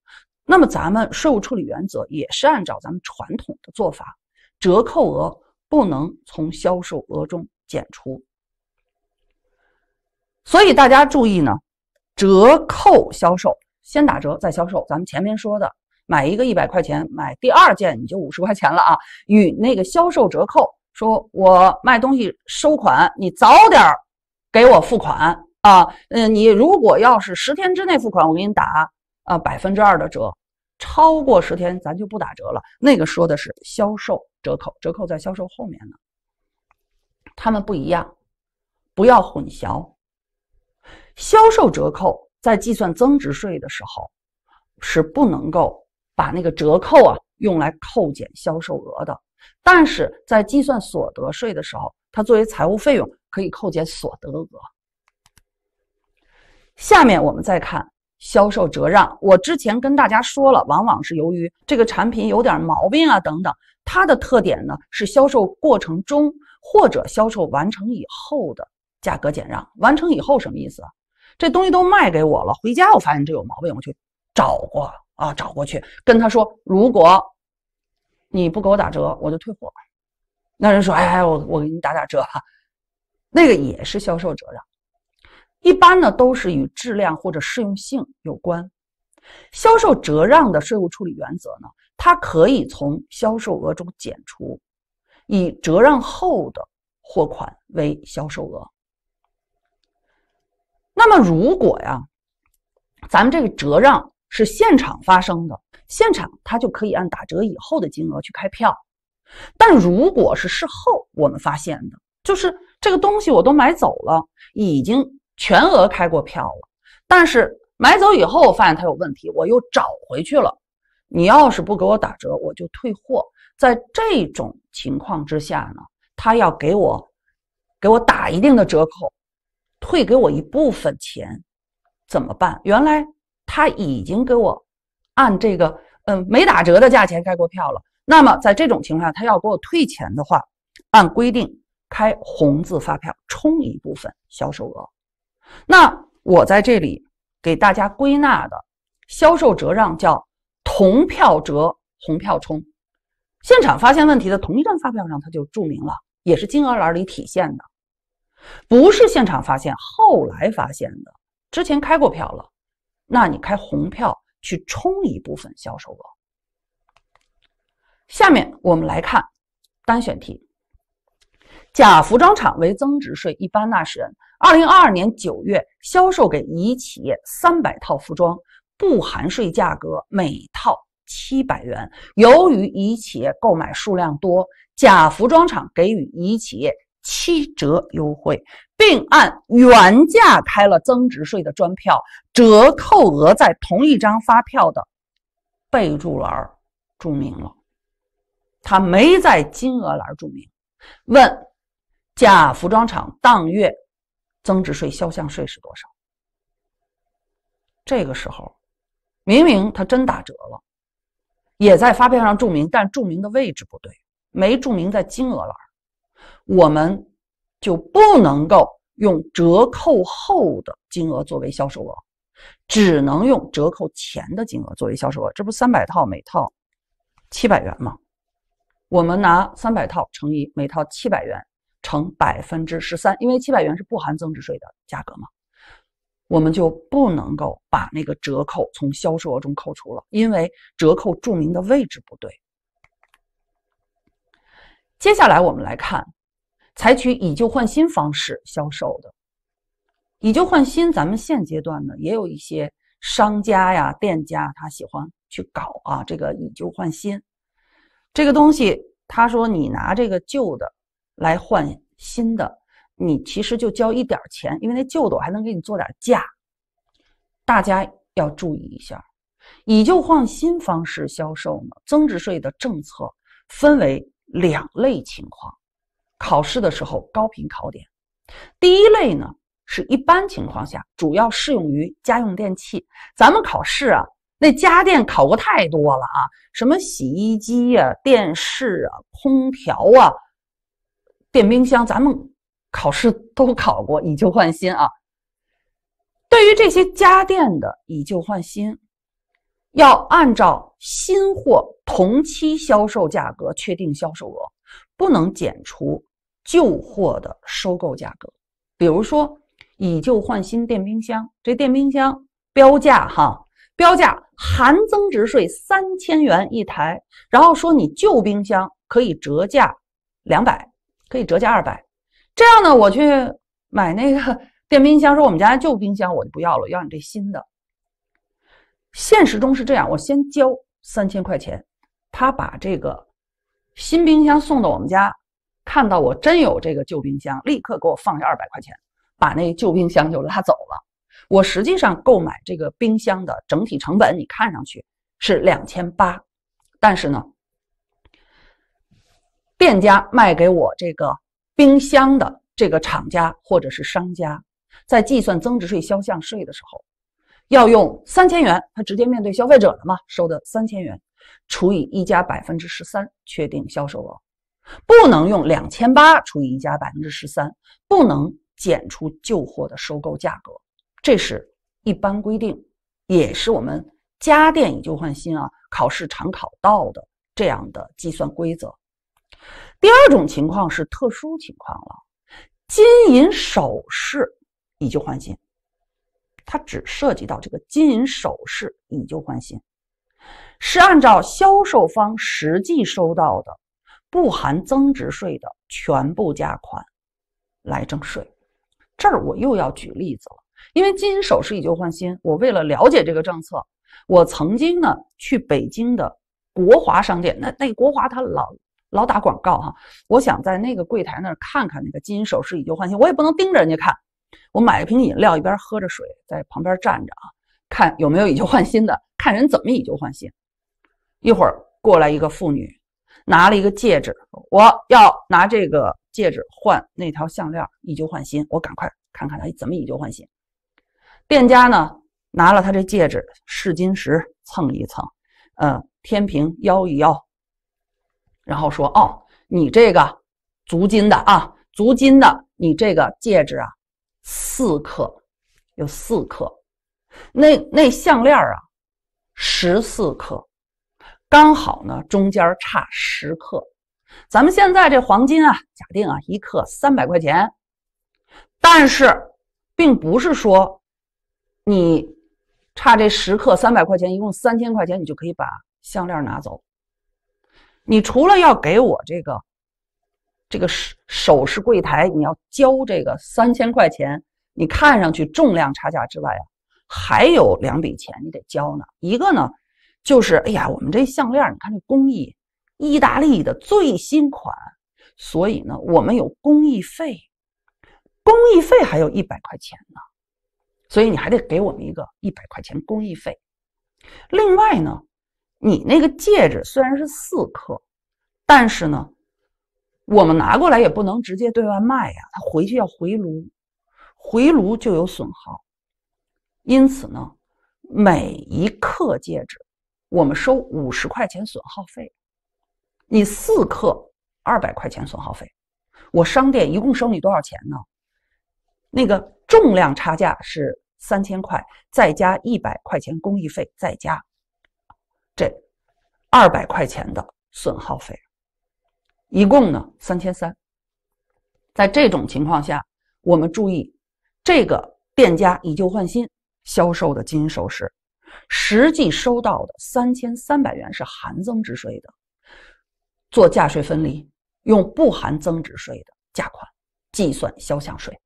那么咱们税务处理原则也是按照咱们传统的做法，折扣额。不能从销售额中减除，所以大家注意呢，折扣销售先打折再销售。咱们前面说的，买一个一百块钱，买第二件你就五十块钱了啊。与那个销售折扣说，我卖东西收款，你早点儿给我付款啊。嗯，你如果要是十天之内付款，我给你打啊百分之二的折，超过十天咱就不打折了。那个说的是销售。折扣，折扣在销售后面呢，他们不一样，不要混淆。销售折扣在计算增值税的时候是不能够把那个折扣啊用来扣减销售额的，但是在计算所得税的时候，它作为财务费用可以扣减所得额。下面我们再看。销售折让，我之前跟大家说了，往往是由于这个产品有点毛病啊，等等。它的特点呢是销售过程中或者销售完成以后的价格减让。完成以后什么意思？这东西都卖给我了，回家我发现这有毛病，我就找过啊，找过去跟他说，如果你不给我打折，我就退货。那人说，哎我我给你打打折哈，那个也是销售折让。一般呢都是与质量或者适用性有关。销售折让的税务处理原则呢，它可以从销售额中减除，以折让后的货款为销售额。那么如果呀，咱们这个折让是现场发生的，现场它就可以按打折以后的金额去开票。但如果是事后我们发现的，就是这个东西我都买走了，已经。全额开过票了，但是买走以后我发现它有问题，我又找回去了。你要是不给我打折，我就退货。在这种情况之下呢，他要给我给我打一定的折扣，退给我一部分钱，怎么办？原来他已经给我按这个嗯没打折的价钱开过票了。那么在这种情况下，他要给我退钱的话，按规定开红字发票，充一部分销售额。那我在这里给大家归纳的销售折让叫同票折红票冲，现场发现问题的同一张发票上，它就注明了，也是金额栏里体现的，不是现场发现，后来发现的，之前开过票了，那你开红票去冲一部分销售额。下面我们来看单选题。甲服装厂为增值税一般纳税人，二零二二年九月销售给乙企业三百套服装，不含税价格每套七百元。由于乙企业购买数量多，甲服装厂给予乙企业七折优惠，并按原价开了增值税的专票，折扣额在同一张发票的备注栏注明了，他没在金额栏注明。问？甲服装厂当月增值税销项税是多少？这个时候，明明他真打折了，也在发票上注明，但注明的位置不对，没注明在金额栏，我们就不能够用折扣后的金额作为销售额，只能用折扣前的金额作为销售额。这不三百套每套七百元吗？我们拿三百套乘以每套七百元。乘百分之十三，因为七百元是不含增值税的价格嘛，我们就不能够把那个折扣从销售额中扣除了，因为折扣注明的位置不对。接下来我们来看，采取以旧换新方式销售的，以旧换新，咱们现阶段呢也有一些商家呀、店家他喜欢去搞啊，这个以旧换新，这个东西他说你拿这个旧的。来换新的，你其实就交一点钱，因为那旧的我还能给你做点价。大家要注意一下，以旧换新方式销售呢，增值税的政策分为两类情况，考试的时候高频考点。第一类呢，是一般情况下，主要适用于家用电器。咱们考试啊，那家电考过太多了啊，什么洗衣机呀、电视啊、空调啊。电冰箱，咱们考试都考过以旧换新啊。对于这些家电的以旧换新，要按照新货同期销售价格确定销售额，不能减除旧货的收购价格。比如说，以旧换新电冰箱，这电冰箱标价哈，标价含增值税三千元一台，然后说你旧冰箱可以折价两百。可以折价二百，这样呢，我去买那个 电冰箱，说我们家旧冰箱我就不要了，要你这新的。现实中是这样，我先交三千块钱，他把这个新冰箱送到我们家，看到我真有这个旧冰箱，立刻给我放下二百块钱，把那旧冰箱就拉走了。我实际上购买这个冰箱的整体成本，你看上去是两千八，但是呢。店家卖给我这个冰箱的这个厂家或者是商家，在计算增值税销项税的时候，要用三千元，他直接面对消费者了嘛，收的三千元除以一加百分之十三，确定销售额，不能用两千八除以一加百分之十三，不能减出旧货的收购价格，这是一般规定，也是我们家电以旧换新啊，考试常考到的这样的计算规则。第二种情况是特殊情况了，金银首饰以旧换新，它只涉及到这个金银首饰以旧换新，是按照销售方实际收到的不含增值税的全部价款来征税。这儿我又要举例子了，因为金银首饰以旧换新，我为了了解这个政策，我曾经呢去北京的国华商店，那那国华它老。老打广告哈，我想在那个柜台那儿看看那个金银首饰以旧换新，我也不能盯着人家看。我买一瓶饮料，一边喝着水，在旁边站着啊，看有没有以旧换新的，看人怎么以旧换新。一会儿过来一个妇女，拿了一个戒指，我要拿这个戒指换那条项链以旧换新，我赶快看看她怎么以旧换新。店家呢拿了他这戒指试金石蹭一蹭，呃，天平摇一摇。然后说哦，你这个足金的啊，足金的，你这个戒指啊，四克，有四克，那那项链啊，十四克，刚好呢，中间差十克。咱们现在这黄金啊，假定啊，一克三百块钱，但是并不是说你差这十克三百块钱，一共三千块钱，你就可以把项链拿走。你除了要给我这个，这个首首饰柜台，你要交这个三千块钱，你看上去重量差价之外啊，还有两笔钱你得交呢。一个呢，就是哎呀，我们这项链，你看这工艺，意大利的最新款，所以呢，我们有工艺费，工艺费还有一百块钱呢，所以你还得给我们一个一百块钱工艺费。另外呢。你那个戒指虽然是四克，但是呢，我们拿过来也不能直接对外卖呀，它回去要回炉，回炉就有损耗，因此呢，每一克戒指我们收五十块钱损耗费，你四克二百块钱损耗费，我商店一共收你多少钱呢？那个重量差价是三千块，再加一百块钱工艺费，再加。这二百块钱的损耗费，一共呢三千三。在这种情况下，我们注意这个店家以旧换新销售的金银首饰，实际收到的三千三百元是含增值税的。做价税分离，用不含增值税的价款计算销项税。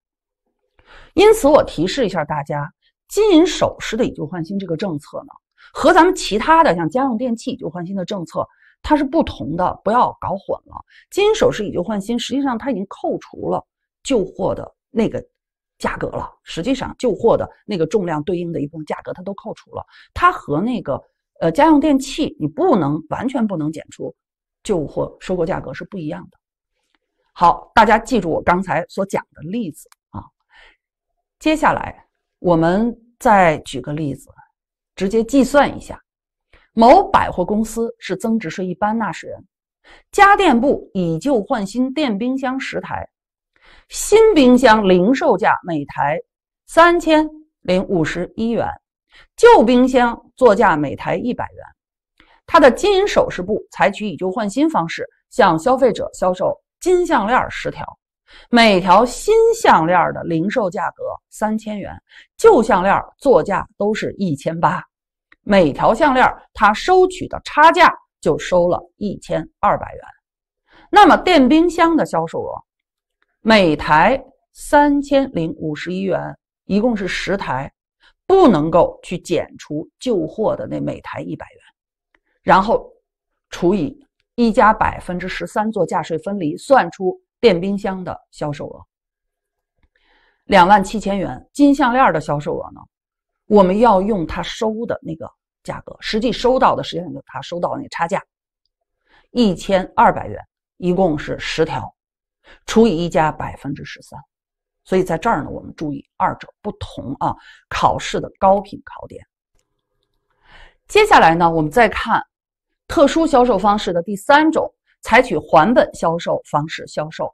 因此，我提示一下大家，金银首饰的以旧换新这个政策呢。和咱们其他的像家用电器以旧换新的政策，它是不同的，不要搞混了。金首饰以旧换新，实际上它已经扣除了旧货的那个价格了，实际上旧货的那个重量对应的一部分价格它都扣除了。它和那个呃家用电器，你不能完全不能减出旧货收购价格是不一样的。好，大家记住我刚才所讲的例子啊。接下来我们再举个例子。直接计算一下，某百货公司是增值税一般纳税人，家电部以旧换新电冰箱十台，新冰箱零售价每台三千零五十一元，旧冰箱作价每台一百元。它的金银首饰部采取以旧换新方式向消费者销售金项链十条，每条新项链的零售价格三千元，旧项链作价都是一千八。每条项链他收取的差价就收了一千二百元，那么电冰箱的销售额每台三千零五十一元，一共是十台，不能够去减除旧货的那每台一百元，然后除以一加百分之十三做价税分离，算出电冰箱的销售额两万七千元。金项链的销售额呢？我们要用他收的那个价格，实际收到的实际上就是他收到的那个差价，一千二百元，一共是十条，除以一家百分之十三，所以在这儿呢，我们注意二者不同啊，考试的高频考点。接下来呢，我们再看特殊销售方式的第三种，采取还本销售方式销售，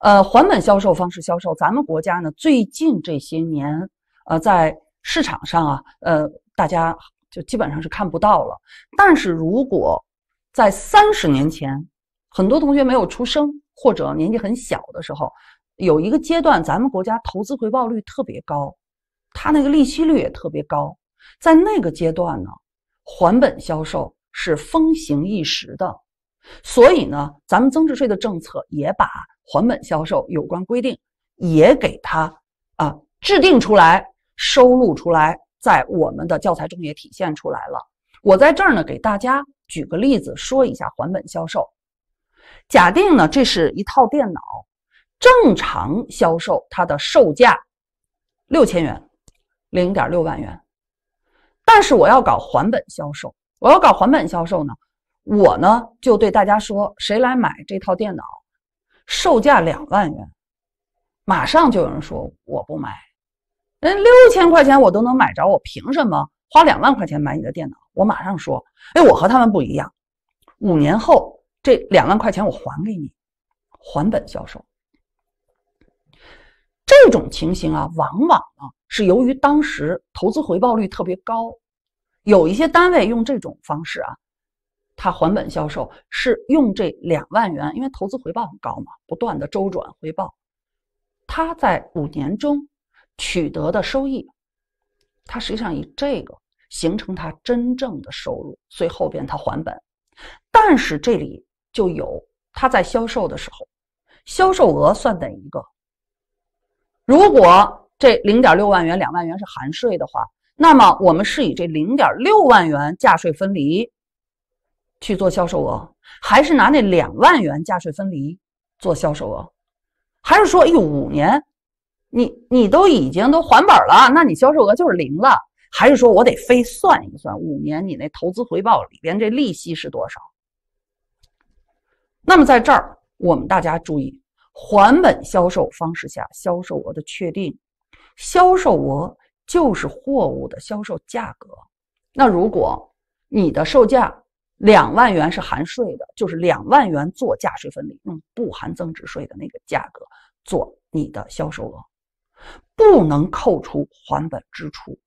呃，还本销售方式销售，咱们国家呢最近这些年，呃，在市场上啊，呃，大家就基本上是看不到了。但是如果在三十年前，很多同学没有出生或者年纪很小的时候，有一个阶段，咱们国家投资回报率特别高，它那个利息率也特别高，在那个阶段呢，还本销售是风行一时的。所以呢，咱们增值税的政策也把还本销售有关规定也给他啊制定出来。收录出来，在我们的教材中也体现出来了。我在这儿呢，给大家举个例子说一下还本销售。假定呢，这是一套电脑，正常销售它的售价六千元，零点六万元。但是我要搞还本销售，我要搞还本销售呢，我呢就对大家说，谁来买这套电脑，售价两万元，马上就有人说我不买。人六千块钱我都能买着，我凭什么花两万块钱买你的电脑？我马上说，哎，我和他们不一样。五年后这两万块钱我还给你，还本销售。这种情形啊，往往呢是由于当时投资回报率特别高，有一些单位用这种方式啊，他还本销售是用这两万元，因为投资回报很高嘛，不断的周转回报，他在五年中。取得的收益，它实际上以这个形成它真正的收入，所以后边它还本。但是这里就有他在销售的时候，销售额算哪一个？如果这零点六万元两万元是含税的话，那么我们是以这零点六万元价税分离去做销售额，还是拿那两万元价税分离做销售额？还是说一五年？你你都已经都还本了，那你销售额就是零了？还是说我得非算一算五年你那投资回报里边这利息是多少？那么在这儿我们大家注意，还本销售方式下销售额的确定，销售额就是货物的销售价格。那如果你的售价两万元是含税的，就是两万元做价税分离，用不含增值税的那个价格做你的销售额。不能扣除还本支出。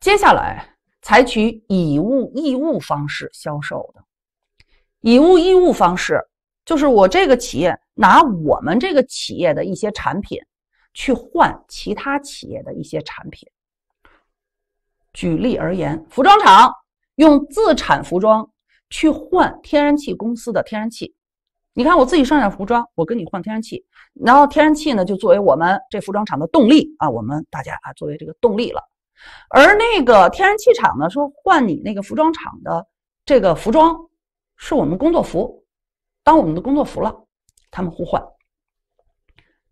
接下来，采取以物易物方式销售的，以物易物方式就是我这个企业拿我们这个企业的一些产品去换其他企业的一些产品。举例而言，服装厂用自产服装去换天然气公司的天然气。你看，我自己生产服装，我跟你换天然气，然后天然气呢就作为我们这服装厂的动力啊，我们大家啊作为这个动力了。而那个天然气厂呢说换你那个服装厂的这个服装，是我们工作服，当我们的工作服了，他们互换。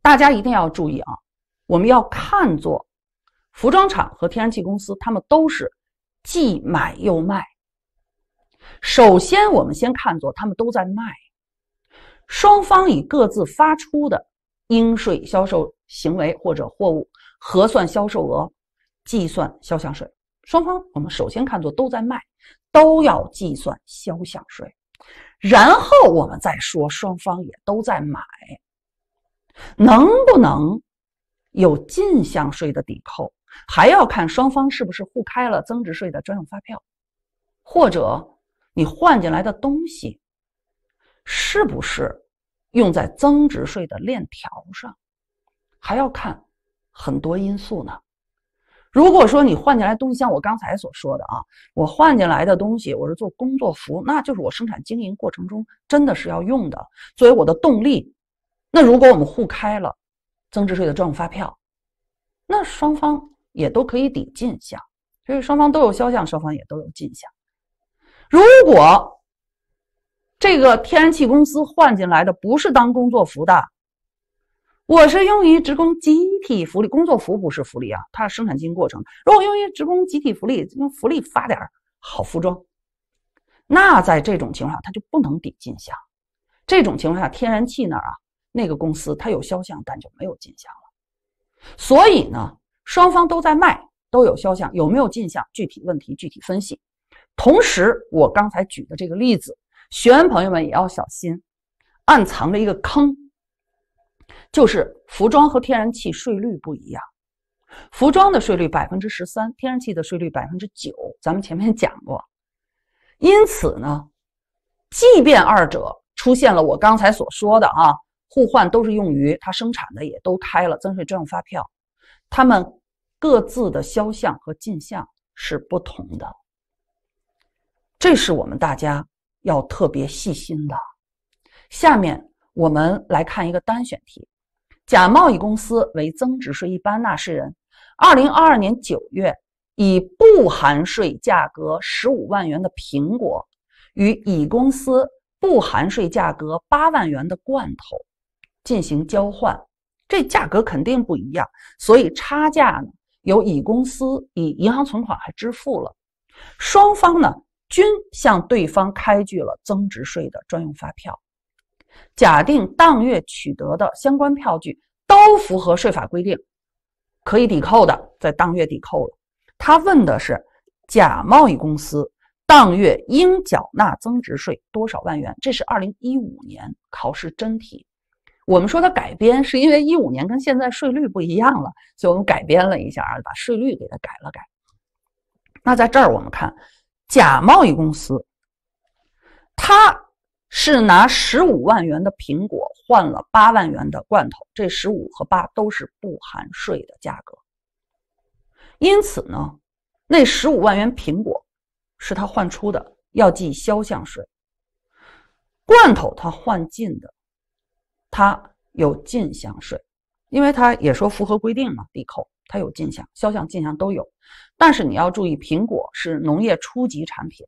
大家一定要注意啊，我们要看作服装厂和天然气公司，他们都是既买又卖。首先，我们先看作他们都在卖。双方以各自发出的应税销售行为或者货物核算销售额，计算销项税。双方我们首先看作都在卖，都要计算销项税。然后我们再说双方也都在买，能不能有进项税的抵扣，还要看双方是不是互开了增值税的专用发票，或者你换进来的东西。是不是用在增值税的链条上，还要看很多因素呢？如果说你换进来东西，像我刚才所说的啊，我换进来的东西，我是做工作服，那就是我生产经营过程中真的是要用的，作为我的动力。那如果我们互开了增值税的专用发票，那双方也都可以抵进项，所以双方都有销项，双方也都有进项。如果，这个天然气公司换进来的不是当工作服的，我是用于职工集体福利。工作服不是福利啊，它是生产经营过程。如果用于职工集体福利，用福利发点好服装，那在这种情况下他就不能抵进项。这种情况下，天然气那儿啊，那个公司它有销项，但就没有进项了。所以呢，双方都在卖，都有销项，有没有进项，具体问题具体分析。同时，我刚才举的这个例子。学员朋友们也要小心，暗藏着一个坑，就是服装和天然气税率不一样，服装的税率百分之十三，天然气的税率百分之九。咱们前面讲过，因此呢，即便二者出现了我刚才所说的啊，互换都是用于它生产的，也都开了增税专用发票，它们各自的销项和进项是不同的。这是我们大家。要特别细心的。下面我们来看一个单选题：甲贸易公司为增值税一般纳税人，二零二二年九月以不含税价格十五万元的苹果与乙公司不含税价格八万元的罐头进行交换，这价格肯定不一样，所以差价呢由乙公司以银行存款还支付了。双方呢？均向对方开具了增值税的专用发票。假定当月取得的相关票据都符合税法规定，可以抵扣的，在当月抵扣了。他问的是甲贸易公司当月应缴纳增值税多少万元？这是二零一五年考试真题。我们说它改编，是因为一五年跟现在税率不一样了，所以我们改编了一下，啊，把税率给它改了改。那在这儿我们看。假贸易公司，他是拿十五万元的苹果换了八万元的罐头，这十五和八都是不含税的价格。因此呢，那十五万元苹果是他换出的，要记销项税；罐头他换进的，他有进项税，因为他也说符合规定嘛，抵扣。它有进项、销项、进项都有，但是你要注意，苹果是农业初级产品，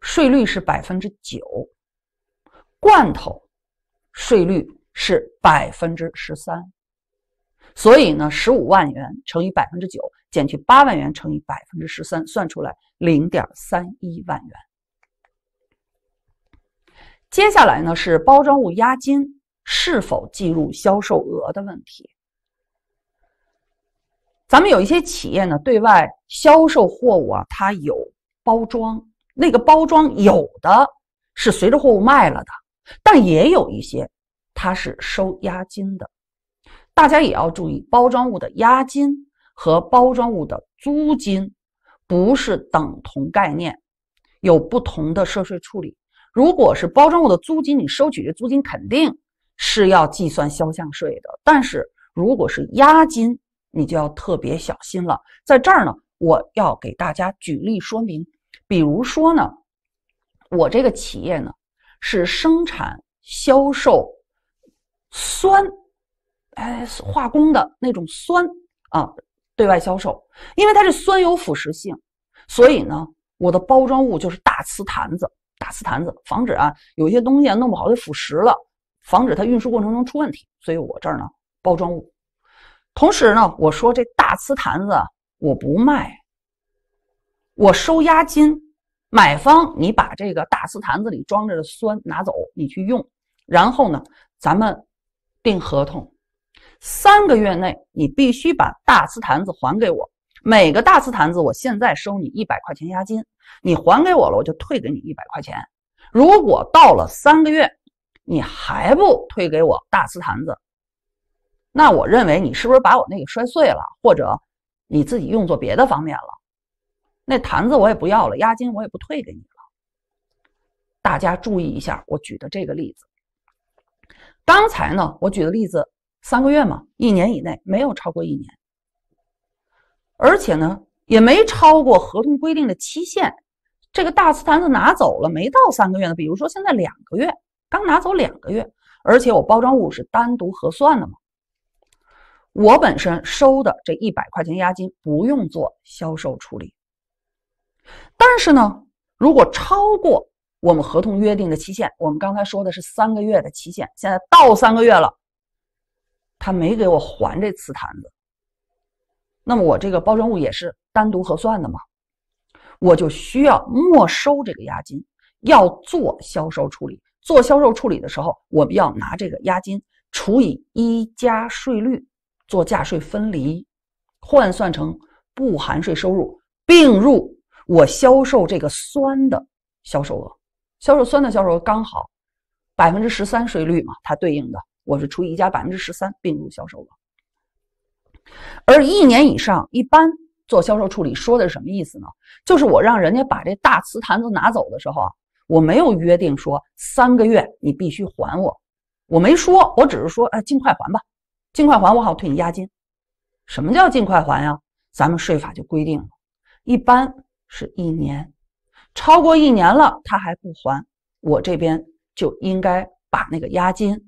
税率是百分之九；罐头税率是百分之十三。所以呢，十五万元乘以百分之九，减去八万元乘以百分之十三，算出来零点三一万元。接下来呢是包装物押金是否计入销售额的问题。咱们有一些企业呢，对外销售货物啊，它有包装，那个包装有的是随着货物卖了的，但也有一些它是收押金的。大家也要注意，包装物的押金和包装物的租金不是等同概念，有不同的涉税处理。如果是包装物的租金，你收取的租金肯定是要计算销项税的；但是如果是押金，你就要特别小心了，在这儿呢，我要给大家举例说明。比如说呢，我这个企业呢是生产销售酸，哎，化工的那种酸啊，对外销售。因为它是酸，有腐蚀性，所以呢，我的包装物就是大瓷坛子，大瓷坛子，防止啊有些东西啊弄不好就腐蚀了，防止它运输过程中出问题。所以我这儿呢，包装物。同时呢，我说这大瓷坛子我不卖，我收押金。买方，你把这个大瓷坛子里装着的酸拿走，你去用。然后呢，咱们订合同，三个月内你必须把大瓷坛子还给我。每个大瓷坛子，我现在收你一百块钱押金。你还给我了，我就退给你一百块钱。如果到了三个月，你还不退给我大瓷坛子。那我认为你是不是把我那个摔碎了，或者你自己用作别的方面了？那坛子我也不要了，押金我也不退给你了。大家注意一下我举的这个例子。刚才呢，我举的例子三个月嘛，一年以内没有超过一年，而且呢也没超过合同规定的期限。这个大瓷坛子拿走了没到三个月呢，比如说现在两个月，刚拿走两个月，而且我包装物是单独核算的嘛。我本身收的这一百块钱押金不用做销售处理，但是呢，如果超过我们合同约定的期限，我们刚才说的是三个月的期限，现在到三个月了，他没给我还这瓷坛子，那么我这个包装物也是单独核算的嘛，我就需要没收这个押金，要做销售处理。做销售处理的时候，我们要拿这个押金除以一加税率。做价税分离，换算成不含税收入，并入我销售这个酸的销售额。销售酸的销售额刚好百分之十三税率嘛，它对应的我是除以加百分之十三并入销售额。而一年以上一般做销售处理说的是什么意思呢？就是我让人家把这大瓷坛子拿走的时候啊，我没有约定说三个月你必须还我，我没说，我只是说哎，尽快还吧。尽快还我好退你押金，什么叫尽快还呀？咱们税法就规定了，一般是一年，超过一年了他还不还，我这边就应该把那个押金，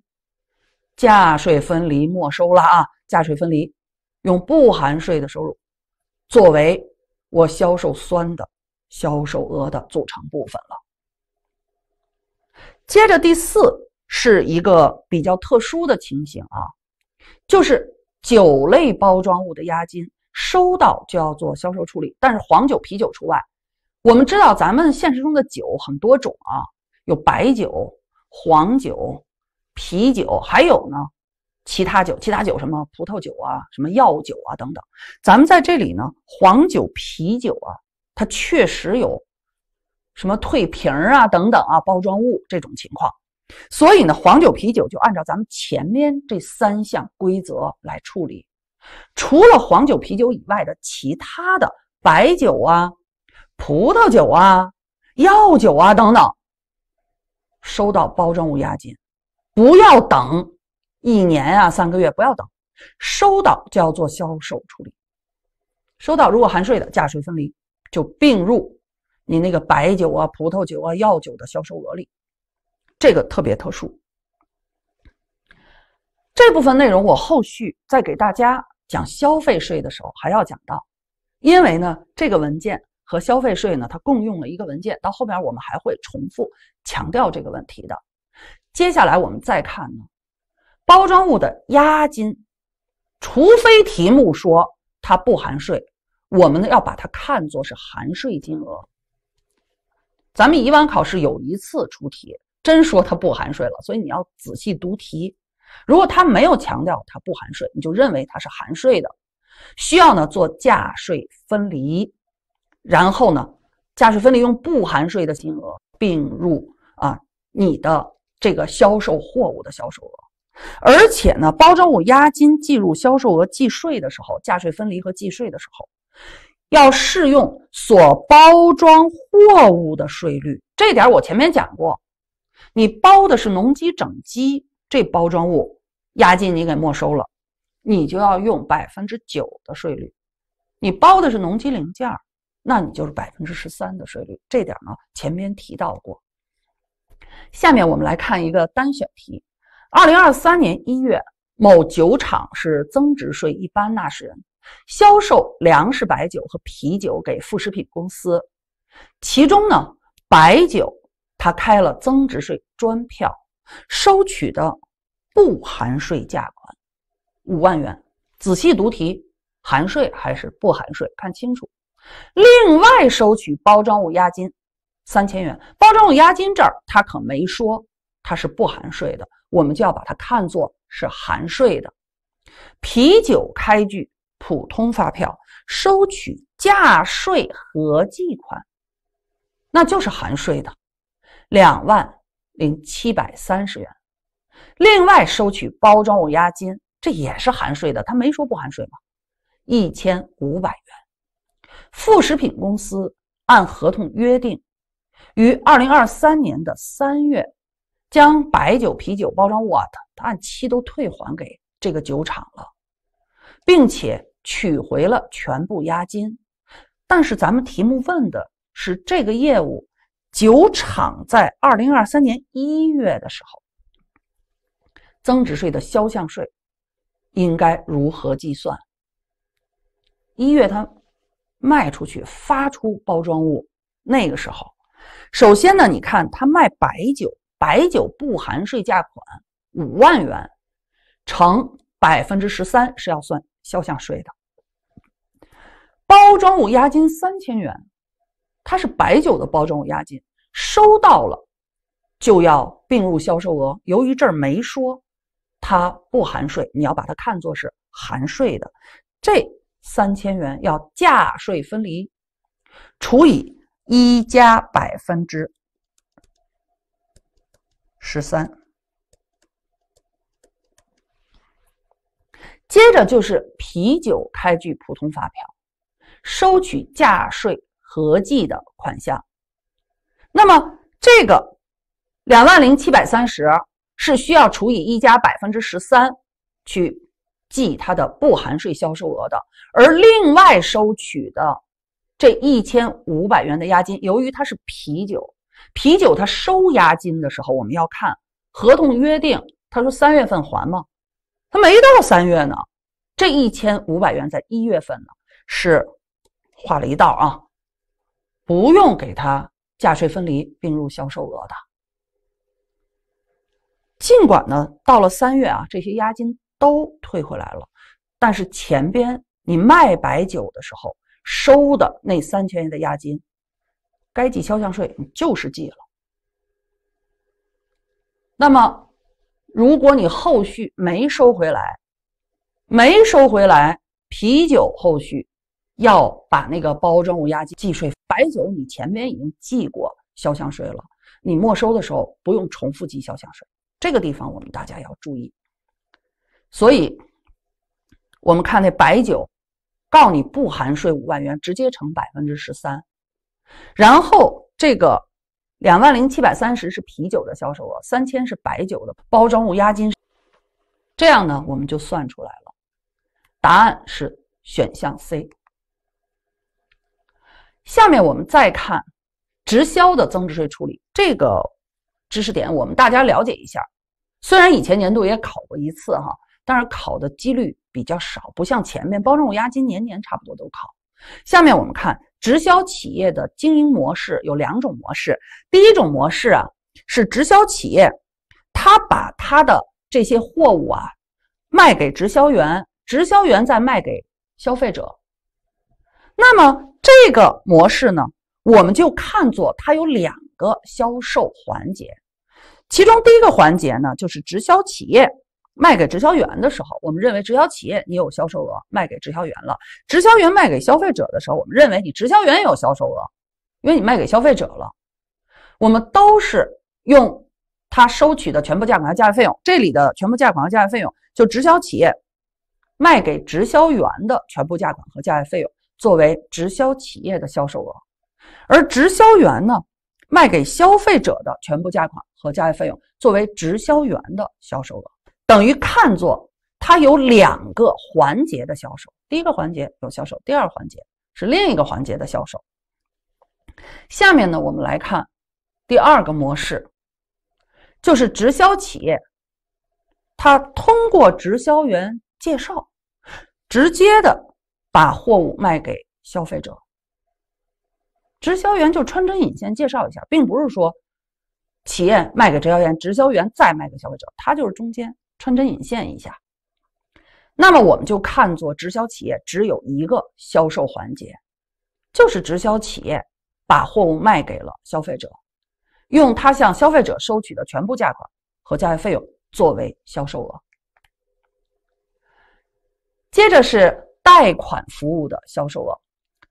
价税分离没收了啊！价税分离，用不含税的收入，作为我销售酸的销售额的组成部分了。接着第四是一个比较特殊的情形啊。就是酒类包装物的押金收到就要做销售处理，但是黄酒、啤酒除外。我们知道咱们现实中的酒很多种啊，有白酒、黄酒、啤酒，还有呢其他酒，其他酒什么葡萄酒啊、什么药酒啊等等。咱们在这里呢，黄酒、啤酒啊，它确实有什么退瓶啊等等啊包装物这种情况。所以呢，黄酒、啤酒就按照咱们前面这三项规则来处理。除了黄酒、啤酒以外的其他的白酒啊、葡萄酒啊、药酒啊等等，收到包装物押金，不要等一年啊、三个月，不要等，收到就要做销售处理。收到如果含税的，价税分离，就并入你那个白酒啊、葡萄酒啊、药酒的销售额里。这个特别特殊，这部分内容我后续再给大家讲消费税的时候还要讲到，因为呢，这个文件和消费税呢，它共用了一个文件，到后面我们还会重复强调这个问题的。接下来我们再看呢，包装物的押金，除非题目说它不含税，我们呢要把它看作是含税金额。咱们以往考试有一次出题。真说它不含税了，所以你要仔细读题。如果它没有强调它不含税，你就认为它是含税的，需要呢做价税分离。然后呢，价税分离用不含税的金额并入啊你的这个销售货物的销售额。而且呢，包装物押金计入销售额计税的时候，价税分离和计税的时候，要适用所包装货物的税率。这点我前面讲过。你包的是农机整机，这包装物押金你给没收了，你就要用百分之九的税率；你包的是农机零件那你就是百分之十三的税率。这点呢，前面提到过。下面我们来看一个单选题：二零二三年一月，某酒厂是增值税一般纳税人，销售粮食白酒和啤酒给副食品公司，其中呢，白酒。他开了增值税专票，收取的不含税价款五万元。仔细读题，含税还是不含税？看清楚。另外收取包装物押金三千元，包装物押金这儿他可没说它是不含税的，我们就要把它看作是含税的。啤酒开具普通发票，收取价税合计款，那就是含税的。两万零七百三十元，另外收取包装物押金，这也是含税的。他没说不含税吗？一千五百元。副食品公司按合同约定，于二零二三年的三月，将白酒、啤酒包装物它按期都退还给这个酒厂了，并且取回了全部押金。但是咱们题目问的是这个业务。酒厂在二零二三年一月的时候，增值税的销项税应该如何计算？一月它卖出去发出包装物，那个时候，首先呢，你看它卖白酒，白酒不含税价款五万元，乘百分之十三是要算销项税的，包装物押金三千元。它是白酒的包装物押金，收到了就要并入销售额。由于这儿没说它不含税，你要把它看作是含税的。这三千元要价税分离，除以一加百分之十三。接着就是啤酒开具普通发票，收取价税。合计的款项，那么这个两万零七百三十是需要除以一加百分之十三去计它的不含税销售额的，而另外收取的这一千五百元的押金，由于它是啤酒，啤酒它收押金的时候，我们要看合同约定，他说三月份还吗？他没到三月呢，这一千五百元在一月份呢是画了一道啊。不用给他价税分离并入销售额的。尽管呢，到了三月啊，这些押金都退回来了，但是前边你卖白酒的时候收的那三千元的押金，该计销项税你就是计了。那么，如果你后续没收回来，没收回来啤酒后续。要把那个包装物押金计税，白酒你前面已经计过销项税了，你没收的时候不用重复计销项税，这个地方我们大家要注意。所以，我们看那白酒，告你不含税五万元，直接乘百分之十三，然后这个两万零七百三十是啤酒的销售额，三千是白酒的包装物押金，这样呢我们就算出来了，答案是选项 C。下面我们再看直销的增值税处理这个知识点，我们大家了解一下。虽然以前年度也考过一次哈，但是考的几率比较少，不像前面包装物押金年年差不多都考。下面我们看直销企业的经营模式有两种模式。第一种模式啊，是直销企业他把他的这些货物啊卖给直销员，直销员再卖给消费者。那么这个模式呢，我们就看作它有两个销售环节，其中第一个环节呢，就是直销企业卖给直销员的时候，我们认为直销企业你有销售额卖给直销员了，直销员卖给消费者的时候，我们认为你直销员也有销售额，因为你卖给消费者了。我们都是用他收取的全部价款和价外费用，这里的全部价款和价外费用就直销企业卖给直销员的全部价款和价外费用。作为直销企业的销售额，而直销员呢，卖给消费者的全部价款和交易费用作为直销员的销售额，等于看作它有两个环节的销售，第一个环节有销售，第二环节是另一个环节的销售。下面呢，我们来看第二个模式，就是直销企业，它通过直销员介绍，直接的。把货物卖给消费者，直销员就穿针引线介绍一下，并不是说企业卖给直销员，直销员再卖给消费者，他就是中间穿针引线一下。那么我们就看作直销企业只有一个销售环节，就是直销企业把货物卖给了消费者，用他向消费者收取的全部价款和交易费用作为销售额。接着是。贷款服务的销售额，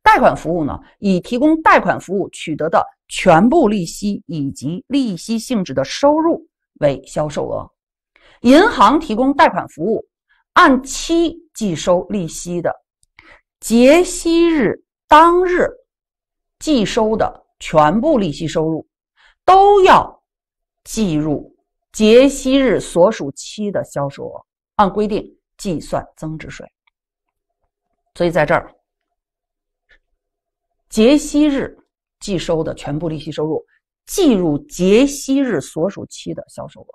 贷款服务呢，以提供贷款服务取得的全部利息以及利息性质的收入为销售额。银行提供贷款服务，按期计收利息的，结息日当日计收的全部利息收入，都要计入结息日所属期的销售额，按规定计算增值税。所以在这儿，结息日计收的全部利息收入，计入结息日所属期的销售额。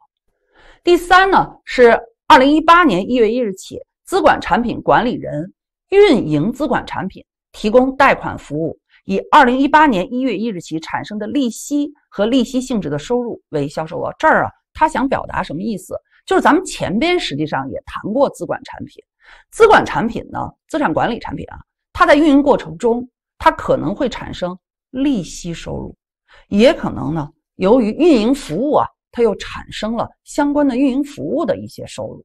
第三呢，是二零一八年一月一日起，资管产品管理人运营资管产品提供贷款服务，以二零一八年一月一日起产生的利息和利息性质的收入为销售额。这儿啊，他想表达什么意思？就是咱们前边实际上也谈过资管产品。资管产品呢，资产管理产品啊，它在运营过程中，它可能会产生利息收入，也可能呢，由于运营服务啊，它又产生了相关的运营服务的一些收入。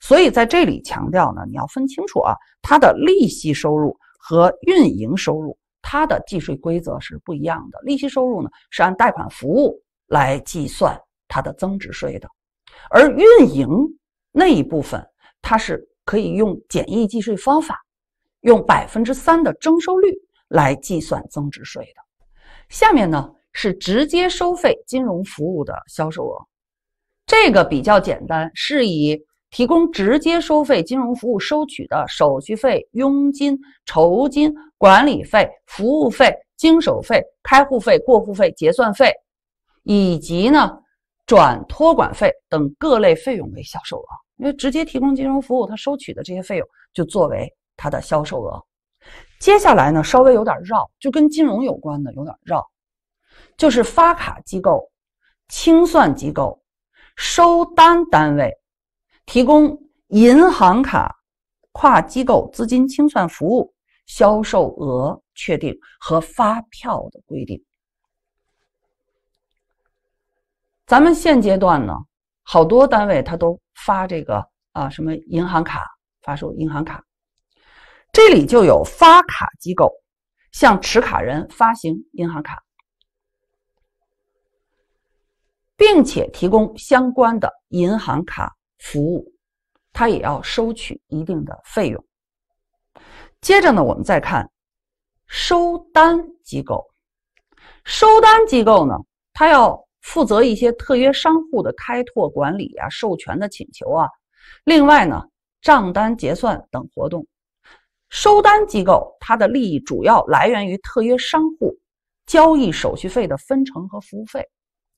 所以在这里强调呢，你要分清楚啊，它的利息收入和运营收入，它的计税规则是不一样的。利息收入呢，是按贷款服务来计算它的增值税的，而运营那一部分，它是。可以用简易计税方法，用百分之三的征收率来计算增值税的。下面呢是直接收费金融服务的销售额，这个比较简单，是以提供直接收费金融服务收取的手续费、佣金、酬金、管理费、服务费、经手费、开户费、过户费、结算费，以及呢转托管费等各类费用为销售额。因为直接提供金融服务，他收取的这些费用就作为他的销售额。接下来呢，稍微有点绕，就跟金融有关的有点绕，就是发卡机构、清算机构、收单单位提供银行卡跨机构资金清算服务销售额确定和发票的规定。咱们现阶段呢，好多单位他都。发这个啊什么银行卡，发售银行卡，这里就有发卡机构向持卡人发行银行卡，并且提供相关的银行卡服务，他也要收取一定的费用。接着呢，我们再看收单机构，收单机构呢，他要。负责一些特约商户的开拓管理啊、授权的请求啊，另外呢，账单结算等活动，收单机构它的利益主要来源于特约商户交易手续费的分成和服务费。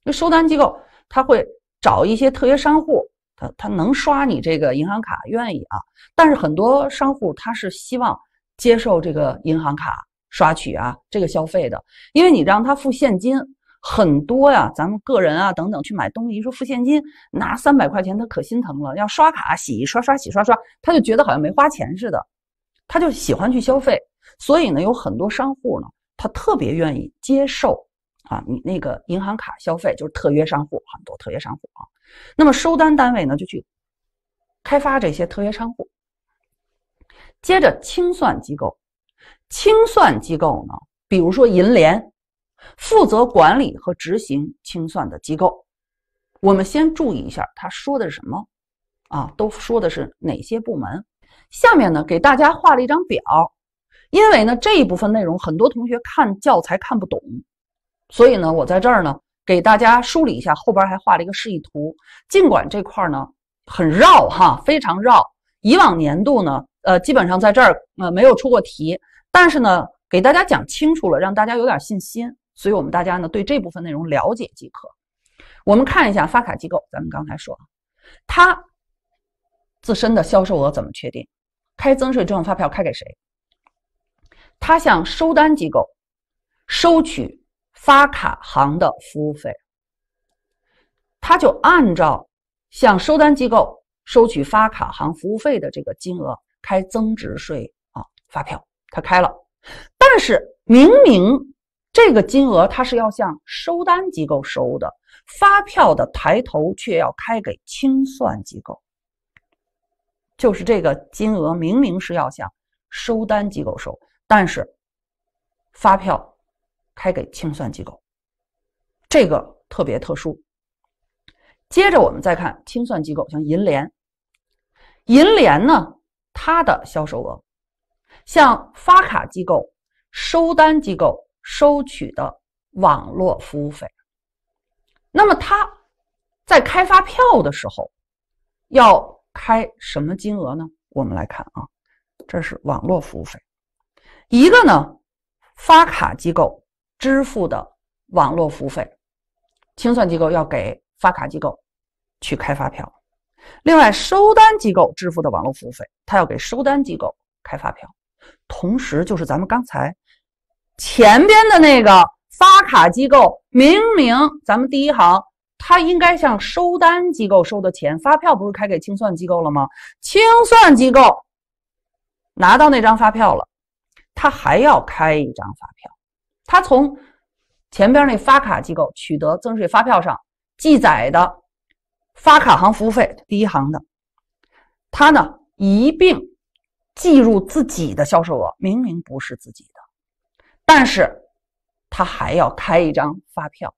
那收单机构他会找一些特约商户，他他能刷你这个银行卡愿意啊，但是很多商户他是希望接受这个银行卡刷取啊这个消费的，因为你让他付现金。很多呀，咱们个人啊等等去买东西，一说付现金，拿三百块钱，他可心疼了。要刷卡，洗刷刷，洗刷刷，他就觉得好像没花钱似的，他就喜欢去消费。所以呢，有很多商户呢，他特别愿意接受啊，你那个银行卡消费就是特约商户，很多特约商户啊。那么收单单位呢，就去开发这些特约商户。接着，清算机构，清算机构呢，比如说银联。负责管理和执行清算的机构，我们先注意一下，他说的是什么？啊，都说的是哪些部门？下面呢，给大家画了一张表，因为呢这一部分内容很多同学看教材看不懂，所以呢我在这儿呢给大家梳理一下，后边还画了一个示意图。尽管这块儿呢很绕哈，非常绕。以往年度呢，呃，基本上在这儿呃没有出过题，但是呢给大家讲清楚了，让大家有点信心。所以我们大家呢，对这部分内容了解即可。我们看一下发卡机构，咱们刚才说，它自身的销售额怎么确定？开增值税专用发票开给谁？他向收单机构收取发卡行的服务费，他就按照向收单机构收取发卡行服务费的这个金额开增值税啊发票，他开了，但是明明。这个金额它是要向收单机构收的，发票的抬头却要开给清算机构，就是这个金额明明是要向收单机构收，但是发票开给清算机构，这个特别特殊。接着我们再看清算机构，像银联，银联呢它的销售额向发卡机构、收单机构。收取的网络服务费，那么他在开发票的时候要开什么金额呢？我们来看啊，这是网络服务费，一个呢发卡机构支付的网络服务费，清算机构要给发卡机构去开发票，另外收单机构支付的网络服务费，他要给收单机构开发票，同时就是咱们刚才。前边的那个发卡机构明明，咱们第一行，他应该向收单机构收的钱，发票不是开给清算机构了吗？清算机构拿到那张发票了，他还要开一张发票，他从前边那发卡机构取得增值税发票上记载的发卡行服务费第一行的，他呢一并计入自己的销售额，明明不是自己的。但是，他还要开一张发票，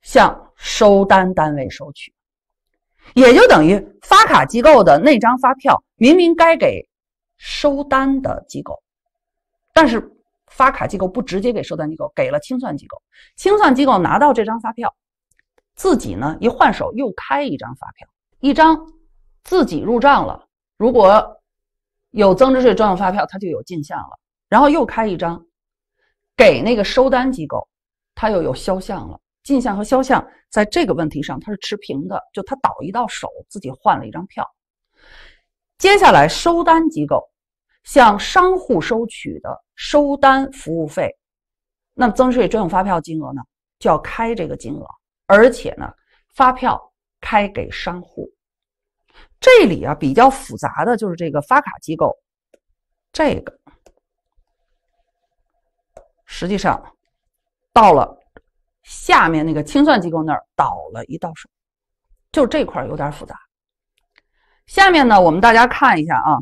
向收单单位收取，也就等于发卡机构的那张发票明明该给收单的机构，但是发卡机构不直接给收单机构，给了清算机构。清算机构拿到这张发票，自己呢一换手又开一张发票，一张自己入账了。如果有增值税专用发票，它就有进项了。然后又开一张，给那个收单机构，他又有销项了。进项和销项在这个问题上它是持平的，就他倒一道手自己换了一张票。接下来，收单机构向商户收取的收单服务费，那么增值税专用发票金额呢，就要开这个金额，而且呢，发票开给商户。这里啊，比较复杂的就是这个发卡机构，这个。实际上，到了下面那个清算机构那儿倒了一道水，就这块有点复杂。下面呢，我们大家看一下啊，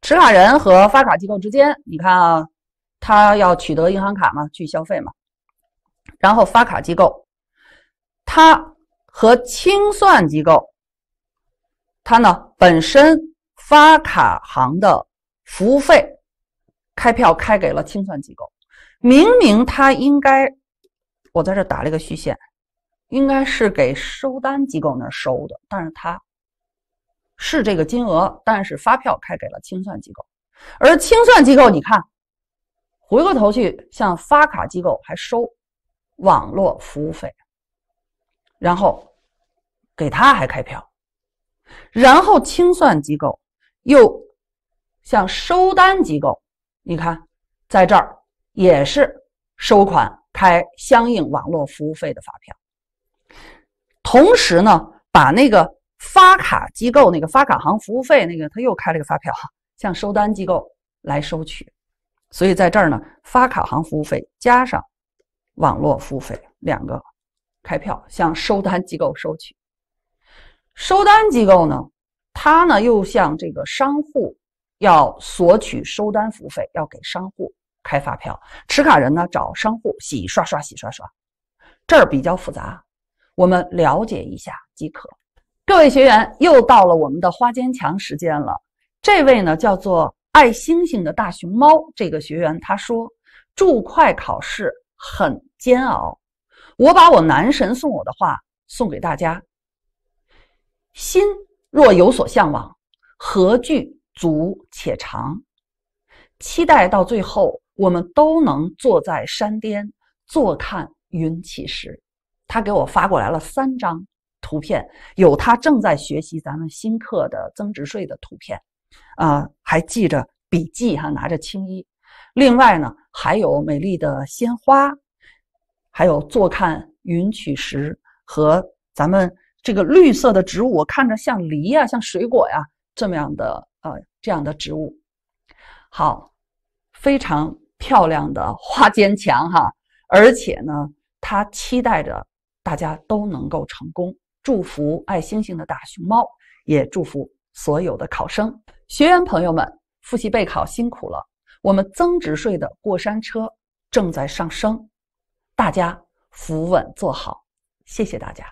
持卡人和发卡机构之间，你看啊，他要取得银行卡嘛，去消费嘛，然后发卡机构，他和清算机构，他呢本身发卡行的服务费，开票开给了清算机构。明明他应该，我在这打了一个虚线，应该是给收单机构那儿收的，但是他是这个金额，但是发票开给了清算机构，而清算机构你看，回过头去向发卡机构还收网络服务费，然后给他还开票，然后清算机构又向收单机构，你看在这儿。也是收款开相应网络服务费的发票，同时呢，把那个发卡机构那个发卡行服务费那个他又开了个发票，向收单机构来收取。所以在这儿呢，发卡行服务费加上网络服务费两个开票向收单机构收取。收单机构呢，他呢又向这个商户要索取收单服务费，要给商户。开发票，持卡人呢找商户洗刷刷洗刷刷，这儿比较复杂，我们了解一下即可。各位学员又到了我们的花间强时间了。这位呢叫做爱星星的大熊猫，这个学员他说：注会考试很煎熬，我把我男神送我的话送给大家：心若有所向往，何惧足且长，期待到最后。我们都能坐在山巅，坐看云起时。他给我发过来了三张图片，有他正在学习咱们新课的增值税的图片，啊，还记着笔记哈，拿着青衣。另外呢，还有美丽的鲜花，还有坐看云起时和咱们这个绿色的植物，我看着像梨呀，像水果呀，这么样的呃这样的植物。好，非常。漂亮的花坚强哈，而且呢，他期待着大家都能够成功，祝福爱星星的大熊猫，也祝福所有的考生、学员朋友们，复习备考辛苦了。我们增值税的过山车正在上升，大家扶稳坐好，谢谢大家。